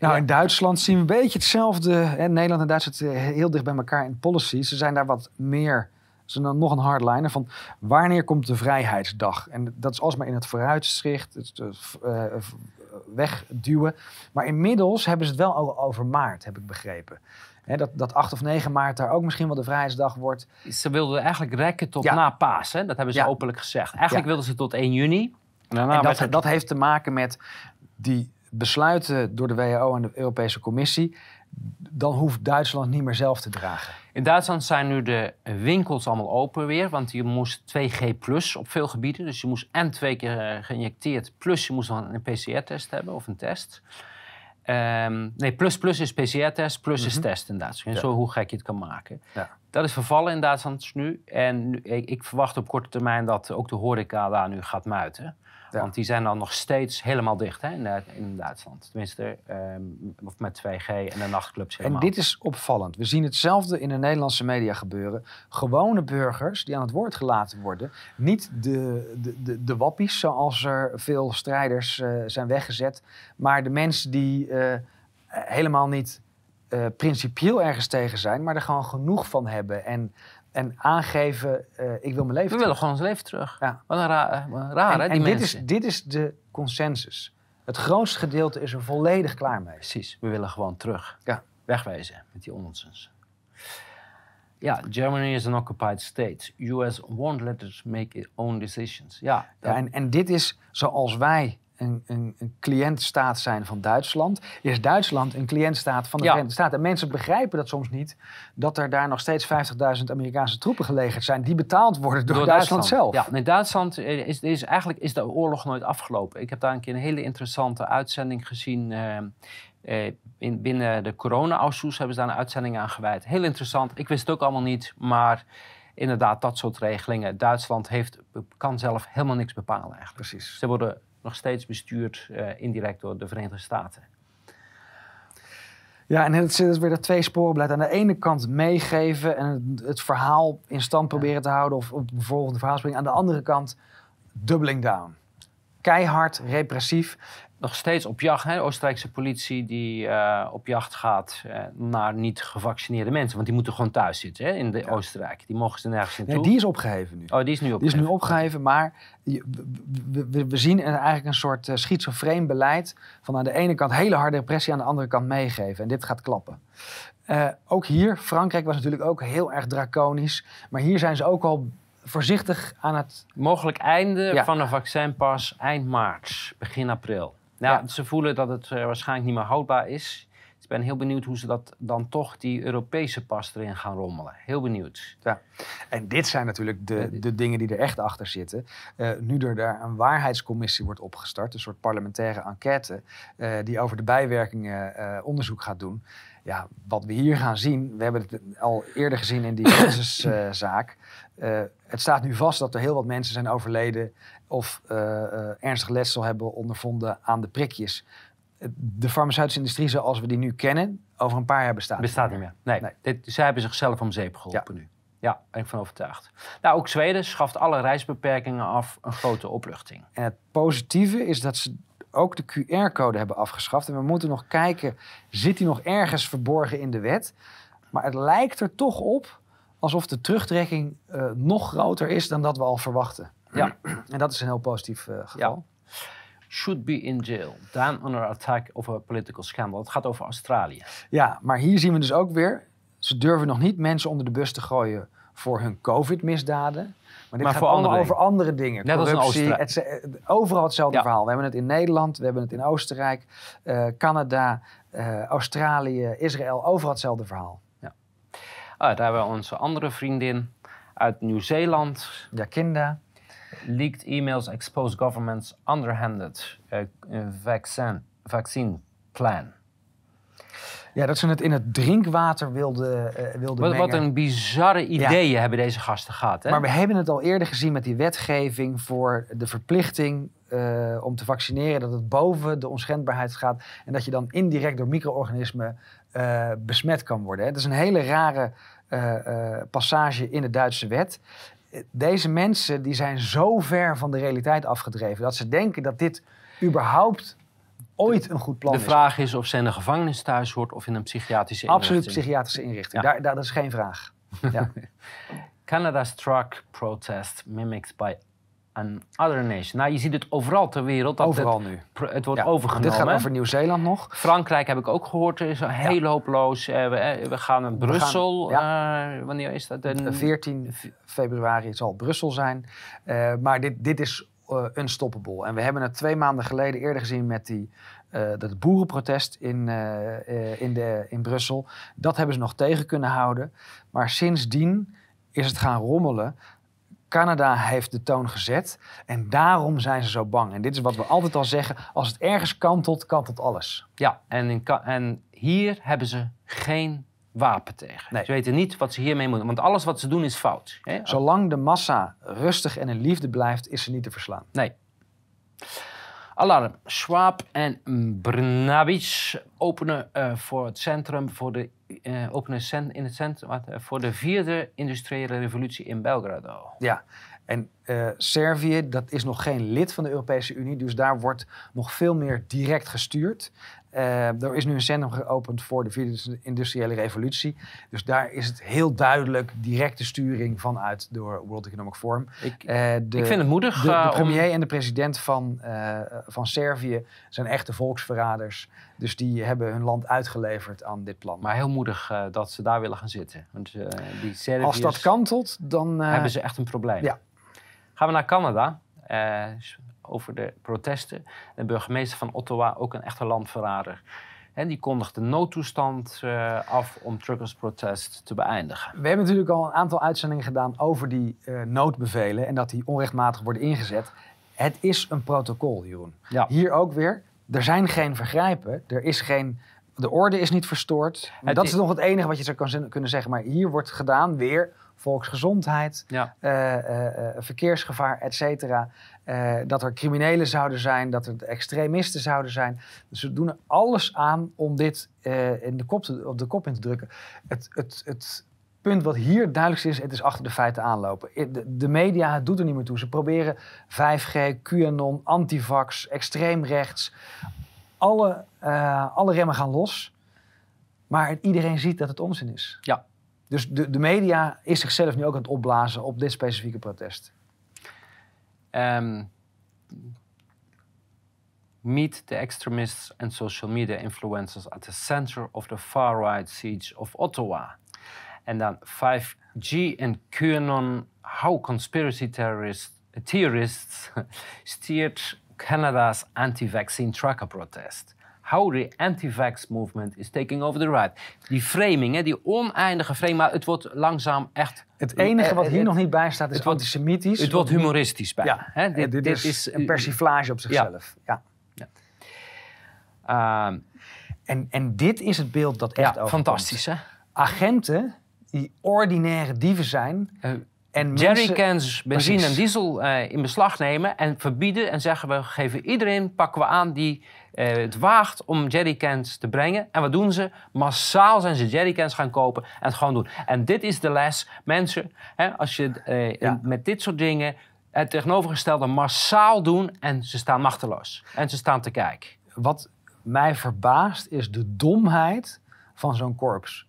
Nou, ja. in Duitsland zien we een beetje hetzelfde. Nederland en Duitsland eh, heel dicht bij elkaar in policy. Ze zijn daar wat meer zijn dan nog een hardliner van wanneer komt de vrijheidsdag? En dat is alsmaar in het vooruitzicht, het eh, eh, wegduwen. Maar inmiddels hebben ze het wel over maart, heb ik begrepen. dat, dat 8 of 9 maart daar ook misschien wel de vrijheidsdag wordt. Ze wilden eigenlijk rekken tot na Paas, dat hebben ze openlijk gezegd. Eigenlijk wilden ze tot 1 juni. En, en dat heeft te maken met die besluiten door de WHO en de Europese Commissie, dan hoeft Duitsland niet meer zelf te dragen. In Duitsland zijn nu de winkels allemaal open weer, want je moest 2G plus op veel gebieden. Dus je moest en twee keer eh, geïnjecteerd, plus je moest dan een PCR-test hebben of een test. Ehm, nee, plus plus is PCR-test, plus is mhm. test in Duitsland. Zo hoe gek je het kan maken. Dat is vervallen in Duitsland nu. En ik, ik, verwacht op korte termijn dat ook de horeca daar nu gaat muiten. Want die zijn dan nog steeds helemaal dicht hè, in, in Duitsland. Tenminste, ehm, of met 2G en de nachtclubs helemaal. En dit is opvallend. We zien hetzelfde in de Nederlandse media gebeuren. Gewone burgers die aan het woord gelaten worden. Niet de, de, de, de wappies, zoals er veel strijders eh, zijn weggezet. Maar de mensen die eh, helemaal niet eh, principieel ergens tegen zijn, maar er gewoon genoeg van hebben. En en aangeven, eh, ik wil mijn leven We willen gewoon ons leven terug. Ja. Wat een raar, eh, raar hè, die en mensen. Dit is, dit is de consensus. Het grootste gedeelte is er volledig klaar mee. Precies, we willen gewoon terug. Ja. Wegwezen met die onnonsens. Ja, Germany is an occupied state. US won't let us make its own decisions. Ja, ja en, en dit is zoals wij een, een, een, cliëntstaat zijn van Duitsland, is Duitsland een cliëntstaat van de Verenigde Staten. En mensen begrijpen dat soms niet, dat er daar nog steeds 50.000 Amerikaanse troepen gelegerd zijn, die betaald worden door, Duitsland. zelf. Ja, in Duitsland eh, is, is, eigenlijk is de oorlog nooit afgelopen. Ik heb daar een keer een hele interessante uitzending gezien. Eh, eh, in, binnen de corona-aussoes hebben ze daar een uitzending aan gewijd. Heel interessant. Ik wist het ook allemaal niet, maar inderdaad, dat soort regelingen. Duitsland heeft, kan zelf helemaal niks bepalen eigenlijk. Precies. Ze worden nog steeds bestuurd eh, indirect door de Verenigde Staten. Ja, en het zit weer dat twee sporen Aan de ene kant meegeven en het, het verhaal in stand proberen te houden of op de volgende verhaal springen. Aan de andere kant doubling down. Keihard, repressief nog steeds op jacht, hè, de Oostenrijkse politie die eh, op jacht gaat eh, naar niet gevaccineerde mensen. Want die moeten gewoon thuis zitten hè, in de Oostenrijk. Die mogen ze nergens naartoe. Nee, die is opgeheven nu. Oh, die is nu opgeheven. Die is nu opgeheven, maar we, zien eigenlijk een soort uh, schizofreen beleid van aan de ene kant hele harde repressie, aan de andere kant meegeven. En dit gaat klappen. ook hier, Frankrijk was natuurlijk ook heel erg draconisch. Maar hier zijn ze ook al voorzichtig aan het... Mogelijk einde van een vaccinpas eind maart, begin april. Nou, ja. ze voelen dat het eh, waarschijnlijk niet meer houdbaar is. Dus ik ben heel benieuwd hoe ze dat dan toch, die Europese pas erin gaan rommelen. Heel benieuwd. Ja. En dit zijn natuurlijk de, eh, de dingen die er echt achter zitten. Eh, nu er daar een waarheidscommissie wordt opgestart, een soort parlementaire enquête, die over de bijwerkingen onderzoek gaat doen. Ja, wat we hier gaan zien, we hebben het al eerder gezien in die Jezus-zaak. het staat nu vast dat er heel wat mensen zijn overleden of eh, eh, ernstig letsel hebben ondervonden aan de prikjes. De farmaceutische industrie zoals we die nu kennen, over een paar jaar bestaat. Bestaat niet meer. Nee, nee. zij hebben zichzelf om zeep geholpen ja. nu. Ja, ben ik van overtuigd. Nou, ook Zweden schaft alle reisbeperkingen af. Een grote opluchting. En het positieve is dat ze ook de QR-code hebben afgeschaft. En we moeten nog kijken, zit die nog ergens verborgen in de wet? Maar het lijkt er toch op alsof de terugtrekking eh, nog groter is dan dat we al verwachten. Ja, en dat is een heel positief eh, geval. Should be in jail, down under attack of a political scandal. Het gaat over Australië. Ja, maar hier zien we dus ook weer, ze durven nog niet mensen onder de bus te gooien voor hun COVID-misdaden. Maar dit gaat allemaal over andere dingen. Net Corruptie, als het, overal hetzelfde verhaal. We hebben het in Nederland, we hebben het in Oostenrijk, eh, Canada, eh, Australië, Israël. Overal hetzelfde verhaal. Ja. Ah, daar hebben we onze andere vriendin uit Nieuw-Zeeland. Jacinda. Leaked emails expose government's underhanded uh, vaccine, plan. Ja, dat ze het in het drinkwater wilden uh, eh, wilde wat, mengen. Wat een bizarre ideeën hebben deze gasten gehad. Hè? Maar we hebben het al eerder gezien met die wetgeving voor de verplichting om te vaccineren. Dat het boven de onschendbaarheid gaat. En dat je dan indirect door micro-organismen besmet kan worden. Hè. Dat is een hele rare passage in de Duitse wet deze mensen die zijn zo ver van de realiteit afgedreven dat ze denken dat dit überhaupt ooit een goed plan is. De vraag is of ze in een gevangenis thuis hoort of in een psychiatrische inrichting. Absoluut psychiatrische inrichting. Daar, daar, dat is geen vraag. Ja. Canada's truck protest mimicked by een other nation. Nou, je ziet het overal ter wereld. Dat overal het, nu. Het wordt ja, overgenomen. Dit gaat over Nieuw-Zeeland nog. Frankrijk heb ik ook gehoord. is heel ja. hopeloos. Eh, eh, we, gaan naar Brussel. Eh, wanneer is dat? 14 februari zal Brussel zijn. maar dit, dit is unstoppable. En we hebben het twee maanden geleden eerder gezien met die dat boerenprotest in, in, de, in Brussel. Dat hebben ze nog tegen kunnen houden. Maar sindsdien is het gaan rommelen. Canada heeft de toon gezet en daarom zijn ze zo bang. En dit is wat we altijd al zeggen, als het ergens kantelt, kantelt alles. Ja, en, en hier hebben ze geen wapen tegen. Ze weten niet wat ze hiermee moeten, want alles wat ze doen is fout. Hè? Zolang de massa rustig en in liefde blijft, is ze niet te verslaan. Nee. Alarm. Schwab en Brnabic openen, eh, voor het centrum voor de, uh, in het centrum, wat, eh, voor de vierde industriële revolutie in Belgrado. Ja, en Servië dat is nog geen lid van de Europese Unie, dus daar wordt nog veel meer direct gestuurd. Eh, er is nu een centrum geopend voor de vierde industriële revolutie. Dus daar is het heel duidelijk directe sturing vanuit door World Economic Forum. Ik, eh, ik vind het moedig. De, eh, premier en de president van, van Servië zijn echte volksverraders. Dus die hebben hun land uitgeleverd aan dit plan. Maar heel moedig dat ze daar willen gaan zitten. Want, die Als dat kantelt, dan... hebben ze echt een probleem. Ja. Gaan we naar Canada over de protesten. De burgemeester van Ottawa, ook een echte landverrader. En die kondigde noodtoestand eh, af om Protest te beëindigen. We hebben natuurlijk al een aantal uitzendingen gedaan over die eh, noodbevelen en dat die onrechtmatig worden ingezet. Het is een protocol, Jeroen. Ja. Hier ook weer. Er zijn geen vergrijpen. Er is geen de orde is niet verstoord. dat is, nog het enige wat je zou kunnen zeggen. Maar hier wordt gedaan weer volksgezondheid, eh, verkeersgevaar, et cetera. Eh, dat er criminelen zouden zijn, dat er extremisten zouden zijn. Ze dus doen alles aan om dit eh, in de kop op de kop in te drukken. Het, het, het punt wat hier duidelijk is, het is achter de feiten aanlopen. De, de media doet er niet meer toe. Ze proberen 5G, QAnon, antivax, extreemrechts. Alle, eh, alle remmen gaan los. Maar iedereen ziet dat het onzin is. Ja. Dus de, de media is zichzelf nu ook aan het opblazen op dit specifieke protest. um, meet the extremists and social media influencers at the center of the far right siege of Ottawa. and then 5G and QAnon, how conspiracy terrorists, theorists steered Canada's anti-vaccine tracker protest. how the anti-vax movement is taking over the right. Die framing, hè, die oneindige framing, maar het wordt langzaam echt... Het enige wat eh, hier nog niet bij staat is het antisemitisch. Het wordt humoristisch bij. Ja, hè? Dit, dit, is een persiflage op zichzelf. Ja. ja. Ehm, en, en dit is het beeld dat echt ja, fantastisch hè? Agenten die ordinaire dieven zijn... Uh, en jerrycans, benzine en diesel eh, in beslag nemen en verbieden en zeggen we geven iedereen, pakken we aan die eh, het waagt om jerrycans te brengen. En wat doen ze? Massaal zijn ze jerrycans gaan kopen en het gewoon doen. En dit is de les. Mensen, hè, als je eh, met dit soort dingen het tegenovergestelde massaal doen en ze staan machteloos. En ze staan te kijken. Wat mij verbaast is de domheid van zo'n korps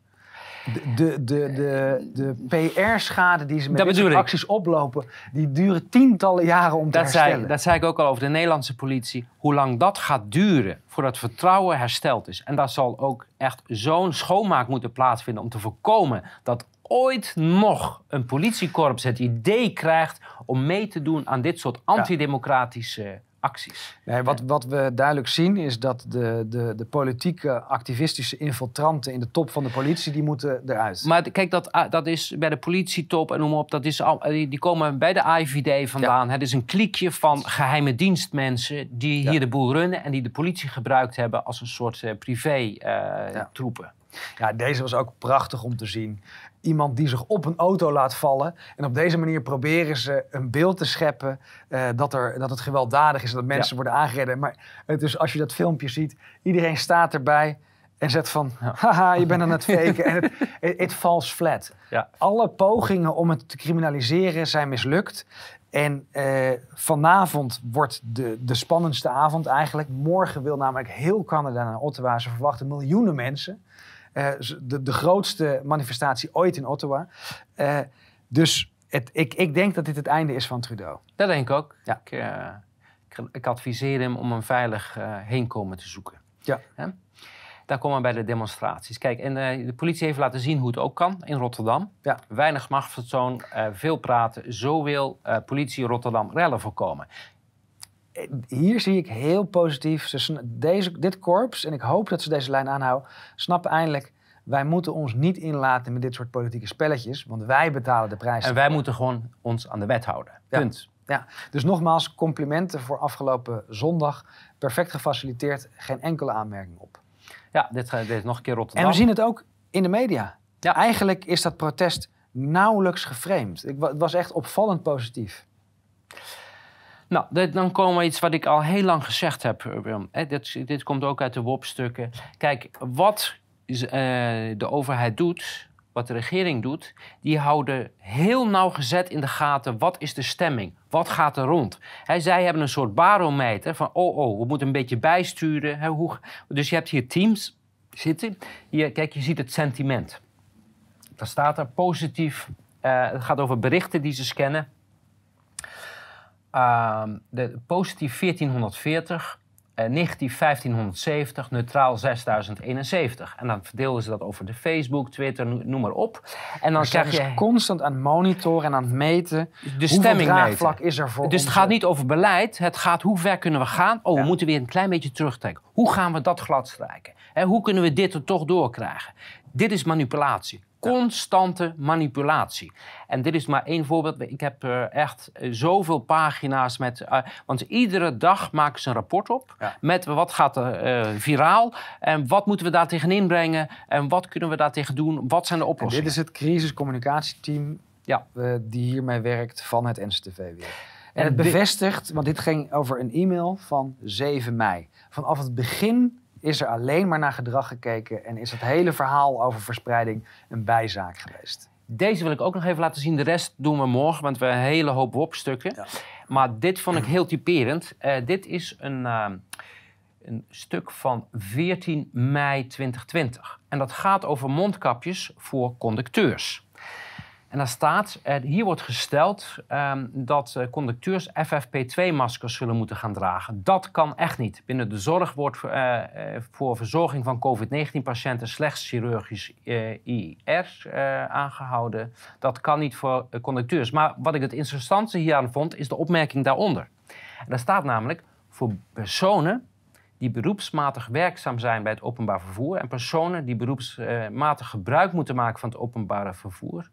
de, de, de, de PR-schade die ze met deze acties oplopen, die duren tientallen jaren om te herstellen. dat zei ik ook al over de Nederlandse politie. Hoe lang dat gaat duren voordat vertrouwen hersteld is. En daar zal ook echt zo'n schoonmaak moeten plaatsvinden om te voorkomen dat ooit nog een politiekorps het idee krijgt om mee te doen aan dit soort antidemocratische acties. Nee, wat, wat we duidelijk zien is dat de, de, de politieke activistische infiltranten in de top van de politie, die moeten eruit. Maar kijk, dat, ah, dat is bij de politietop en noem op, dat is al, eh, die komen bij de AIVD vandaan. Het is een kliekje van geheime dienstmensen die hier de boel runnen en die de politie gebruikt hebben als een soort eh, privé eh, troepen. Ja, deze was ook prachtig om te zien iemand die zich op een auto laat vallen. En op deze manier proberen ze een beeld te scheppen eh, dat, er, dat het gewelddadig is, dat mensen worden aangereden. Maar het is, als je dat filmpje ziet, iedereen staat erbij en zet van, haha, je bent aan het faken. en het, it, falls flat. Alle pogingen om het te criminaliseren zijn mislukt. En eh, vanavond wordt de, de spannendste avond eigenlijk. Morgen wil namelijk heel Canada naar Ottawa. Ze verwachten miljoenen mensen. Eh, de, de grootste manifestatie ooit in Ottawa. Eh, dus het, ik, ik denk dat dit het einde is van Trudeau. Dat denk ik ook. Ja. Ik, eh, ik, adviseer hem om een veilig uh, heenkomen te zoeken. Ja. Dan komen we bij de demonstraties. Kijk, en de politie heeft laten zien hoe het ook kan in Rotterdam. Ja. Weinig machtspersoon, veel praten. Zo wil politie Rotterdam rellen voorkomen hier zie ik heel positief. deze, dit korps, en ik hoop dat ze deze lijn aanhouden, Snap eindelijk. Wij moeten ons niet inlaten met dit soort politieke spelletjes, want wij betalen de prijs. En wij moeten gewoon ons aan de wet houden. Punt. Ja, dus nogmaals, complimenten voor afgelopen zondag. Perfect gefaciliteerd, geen enkele aanmerking op. Ja, dit, dit nog een keer Rotterdam. En we zien het ook in de media. Ja. Eigenlijk is dat protest nauwelijks geframed. het was echt opvallend positief. Nou, dan komen we iets wat ik al heel lang gezegd heb, eh, dit, dit, komt ook uit de WOP-stukken. Kijk, wat eh, de overheid doet, wat de regering doet... die houden heel nauwgezet in de gaten wat is de stemming. Wat gaat er rond? He, zij hebben een soort barometer van... oh, oh, we moeten een beetje bijsturen. hoe, dus je hebt hier teams zitten. Hier, kijk, je ziet het sentiment. Daar staat er positief. Eh, het gaat over berichten die ze scannen Ehm, de, positief 1440, eh, negatief 1570, neutraal 6071. En dan verdeelden ze dat over de Facebook, Twitter, noem maar op. En dan dus krijg je constant aan het monitoren en aan het meten. De stemming draagvlak is er voor. Dus het gaat niet over beleid. Het gaat hoe ver kunnen we gaan? Oh, we moeten weer een klein beetje terugtrekken. Hoe gaan we dat gladstrijken? hoe kunnen we dit er toch doorkrijgen? Dit is manipulatie. Constante manipulatie. En dit is maar één voorbeeld. Ik heb eh, echt eh, zoveel pagina's met. Eh, want iedere dag maken ze een rapport op. Met wat gaat er viraal. En wat moeten we daar tegen inbrengen? En wat kunnen we daartegen doen. Wat zijn de oplossingen. dit is het crisiscommunicatieteam. Ja. die hiermee werkt van het NCTV weer. En het bevestigt, want dit ging over een e-mail van 7 mei. Vanaf het begin is er alleen maar naar gedrag gekeken en is het hele verhaal over verspreiding een bijzaak geweest. Deze wil ik ook nog even laten zien. De rest doen we morgen, want we hebben een hele hoop wopstukken. Maar dit vond ik heel typerend. Eh, dit is een, eh, een stuk van 14 mei 2020. En dat gaat over mondkapjes voor conducteurs. En daar staat, hier wordt gesteld ehm, dat eh, conducteurs FFP2-maskers zullen moeten gaan dragen. Dat kan echt niet. Binnen de zorg wordt eh, eh, voor verzorging van COVID-19-patiënten slechts chirurgisch IR aangehouden. Dat kan niet voor conducteurs. Maar wat ik het interessantste hieraan vond, is de opmerking daaronder. En daar staat namelijk voor personen die beroepsmatig werkzaam zijn bij het openbaar vervoer en personen die beroepsmatig gebruik moeten maken van het openbare vervoer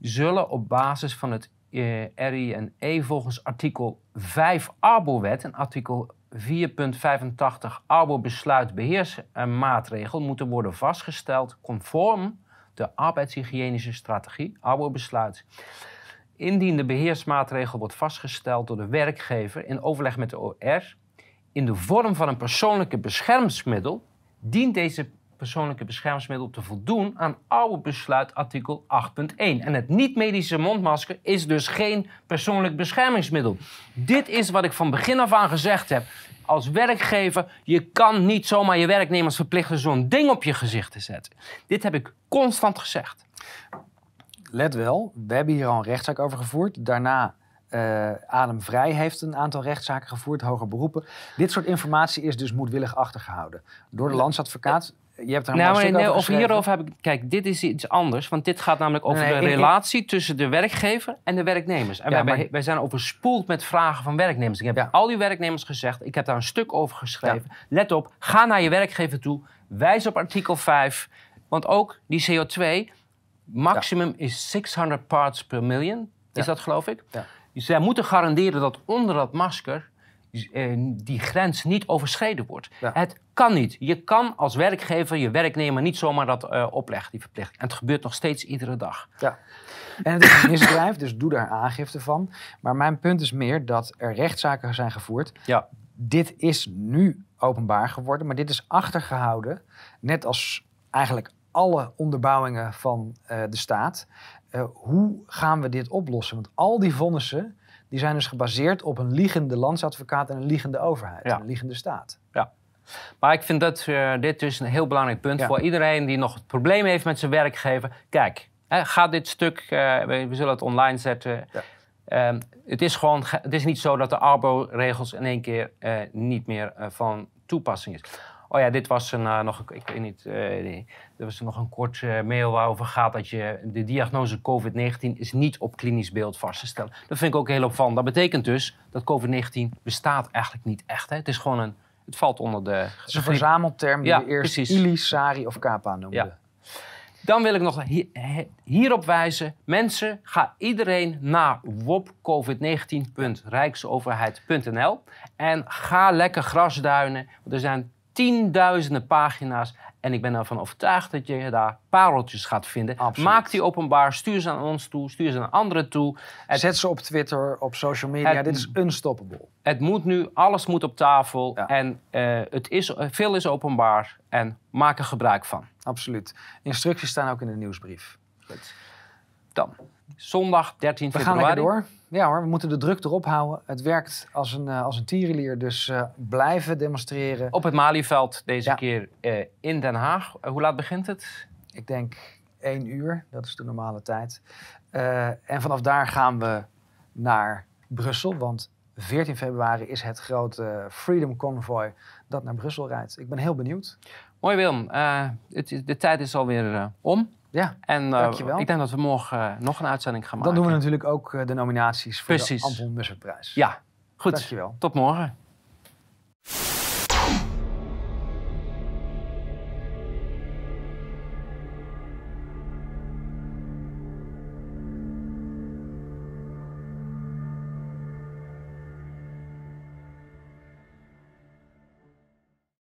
zullen op basis van het uh, eh, RINE volgens artikel 5 Arbowet en artikel 4.85 besluit beheersmaatregel moeten worden vastgesteld conform de arbeidshygiënische strategie Arbobesluit. Indien de beheersmaatregel wordt vastgesteld door de werkgever in overleg met de OR in de vorm van een persoonlijke beschermingsmiddel, dient deze persoonlijke beschermingsmiddel te voldoen aan oude besluit artikel 8.1. En het niet-medische mondmasker is dus geen persoonlijk beschermingsmiddel. Dit is wat ik van begin af aan gezegd heb. Als werkgever, je kan niet zomaar je werknemers verplichten zo'n ding op je gezicht te zetten. Dit heb ik constant gezegd. Let wel, we hebben hier al een rechtszaak over gevoerd. Daarna uh, eh, Adem Vrij heeft een aantal rechtszaken gevoerd, hoger beroepen. Dit soort informatie is dus moedwillig achtergehouden. Door de landsadvocaat je hebt nou, maar, over hierover heb ik. Kijk, dit is iets anders. Want dit gaat namelijk over de relatie tussen de werkgever en de werknemers. En wij, wij, zijn overspoeld met vragen van werknemers. Ik heb ja. al die werknemers gezegd. Ik heb daar een stuk over geschreven. Let op, ga naar je werkgever toe. Wijs op artikel 5. Want ook die CO2, maximum is 600 parts per million. Is dat, geloof ik? Ja. Dus zij moeten garanderen dat onder dat masker eh, die grens niet overschreden wordt. Het kan niet. Je kan als werkgever je werknemer niet zomaar dat eh, opleggen, die verplichting. En het gebeurt nog steeds iedere dag. Ja. En het is een misdrijf, dus doe daar aangifte van. Maar mijn punt is meer dat er rechtszaken zijn gevoerd. Ja. Dit is nu openbaar geworden, maar dit is achtergehouden. Net als eigenlijk alle onderbouwingen van eh, de staat. hoe gaan we dit oplossen? Want al die vonnissen die zijn dus gebaseerd op een liegende landsadvocaat en een liegende overheid, een liegende staat. Ja. Maar ik vind dat, eh, dit dus een heel belangrijk punt ja. voor iedereen die nog het probleem heeft met zijn werkgever. Kijk, hè, ga dit stuk, eh, we, zullen het online zetten. Ehm, het is gewoon, het is niet zo dat de ARBO-regels in één keer eh, niet meer van toepassing is. Oh ja, dit was een, eh, nog, ik weet niet, eh, nee, er was nog een kort eh, mail waarover gaat dat je de diagnose COVID-19 is niet op klinisch beeld vast te stellen. Dat vind ik ook heel opvallend. Dat betekent dus dat COVID-19 bestaat eigenlijk niet echt. Hè? Het is gewoon een, het valt onder de... Het is een verzamelterm die ja, eerst is. Ili, Sari of Kapa noemde. Ja. Dan wil ik nog hierop wijzen. Mensen, ga iedereen naar wopcovid19.rijksoverheid.nl en ga lekker grasduinen. Want er zijn tienduizenden pagina's. En ik ben ervan overtuigd dat je daar pareltjes gaat vinden. Maak die openbaar, stuur ze aan ons toe, stuur ze aan anderen toe. Zet ze op Twitter, op social media. Dit is unstoppable. Het moet nu, alles moet op tafel. En eh, het is, veel is openbaar. En maak er gebruik van. Absoluut. Instructies staan ook in de nieuwsbrief. Dan, zondag 13 februari. We gaan door ja hoor, we moeten de druk erop houden. Het werkt als een, eh, als een tierenlier, dus eh, blijven demonstreren. Op het Malieveld deze keer eh, in Den Haag. hoe laat begint het? Ik denk één uur, dat is de normale tijd. en vanaf daar gaan we naar Brussel, want 14 februari is het grote Freedom Convoy dat naar Brussel rijdt. Ik ben heel benieuwd. Mooi Willem, het, de tijd is alweer om. Ja, en eh, dankjewel. ik denk dat we morgen eh, nog een uitzending gaan maken. Dan doen we natuurlijk ook eh, de nominaties voor Precies. de Anton Mussertprijs. Ja, goed. Dankjewel. Tot morgen.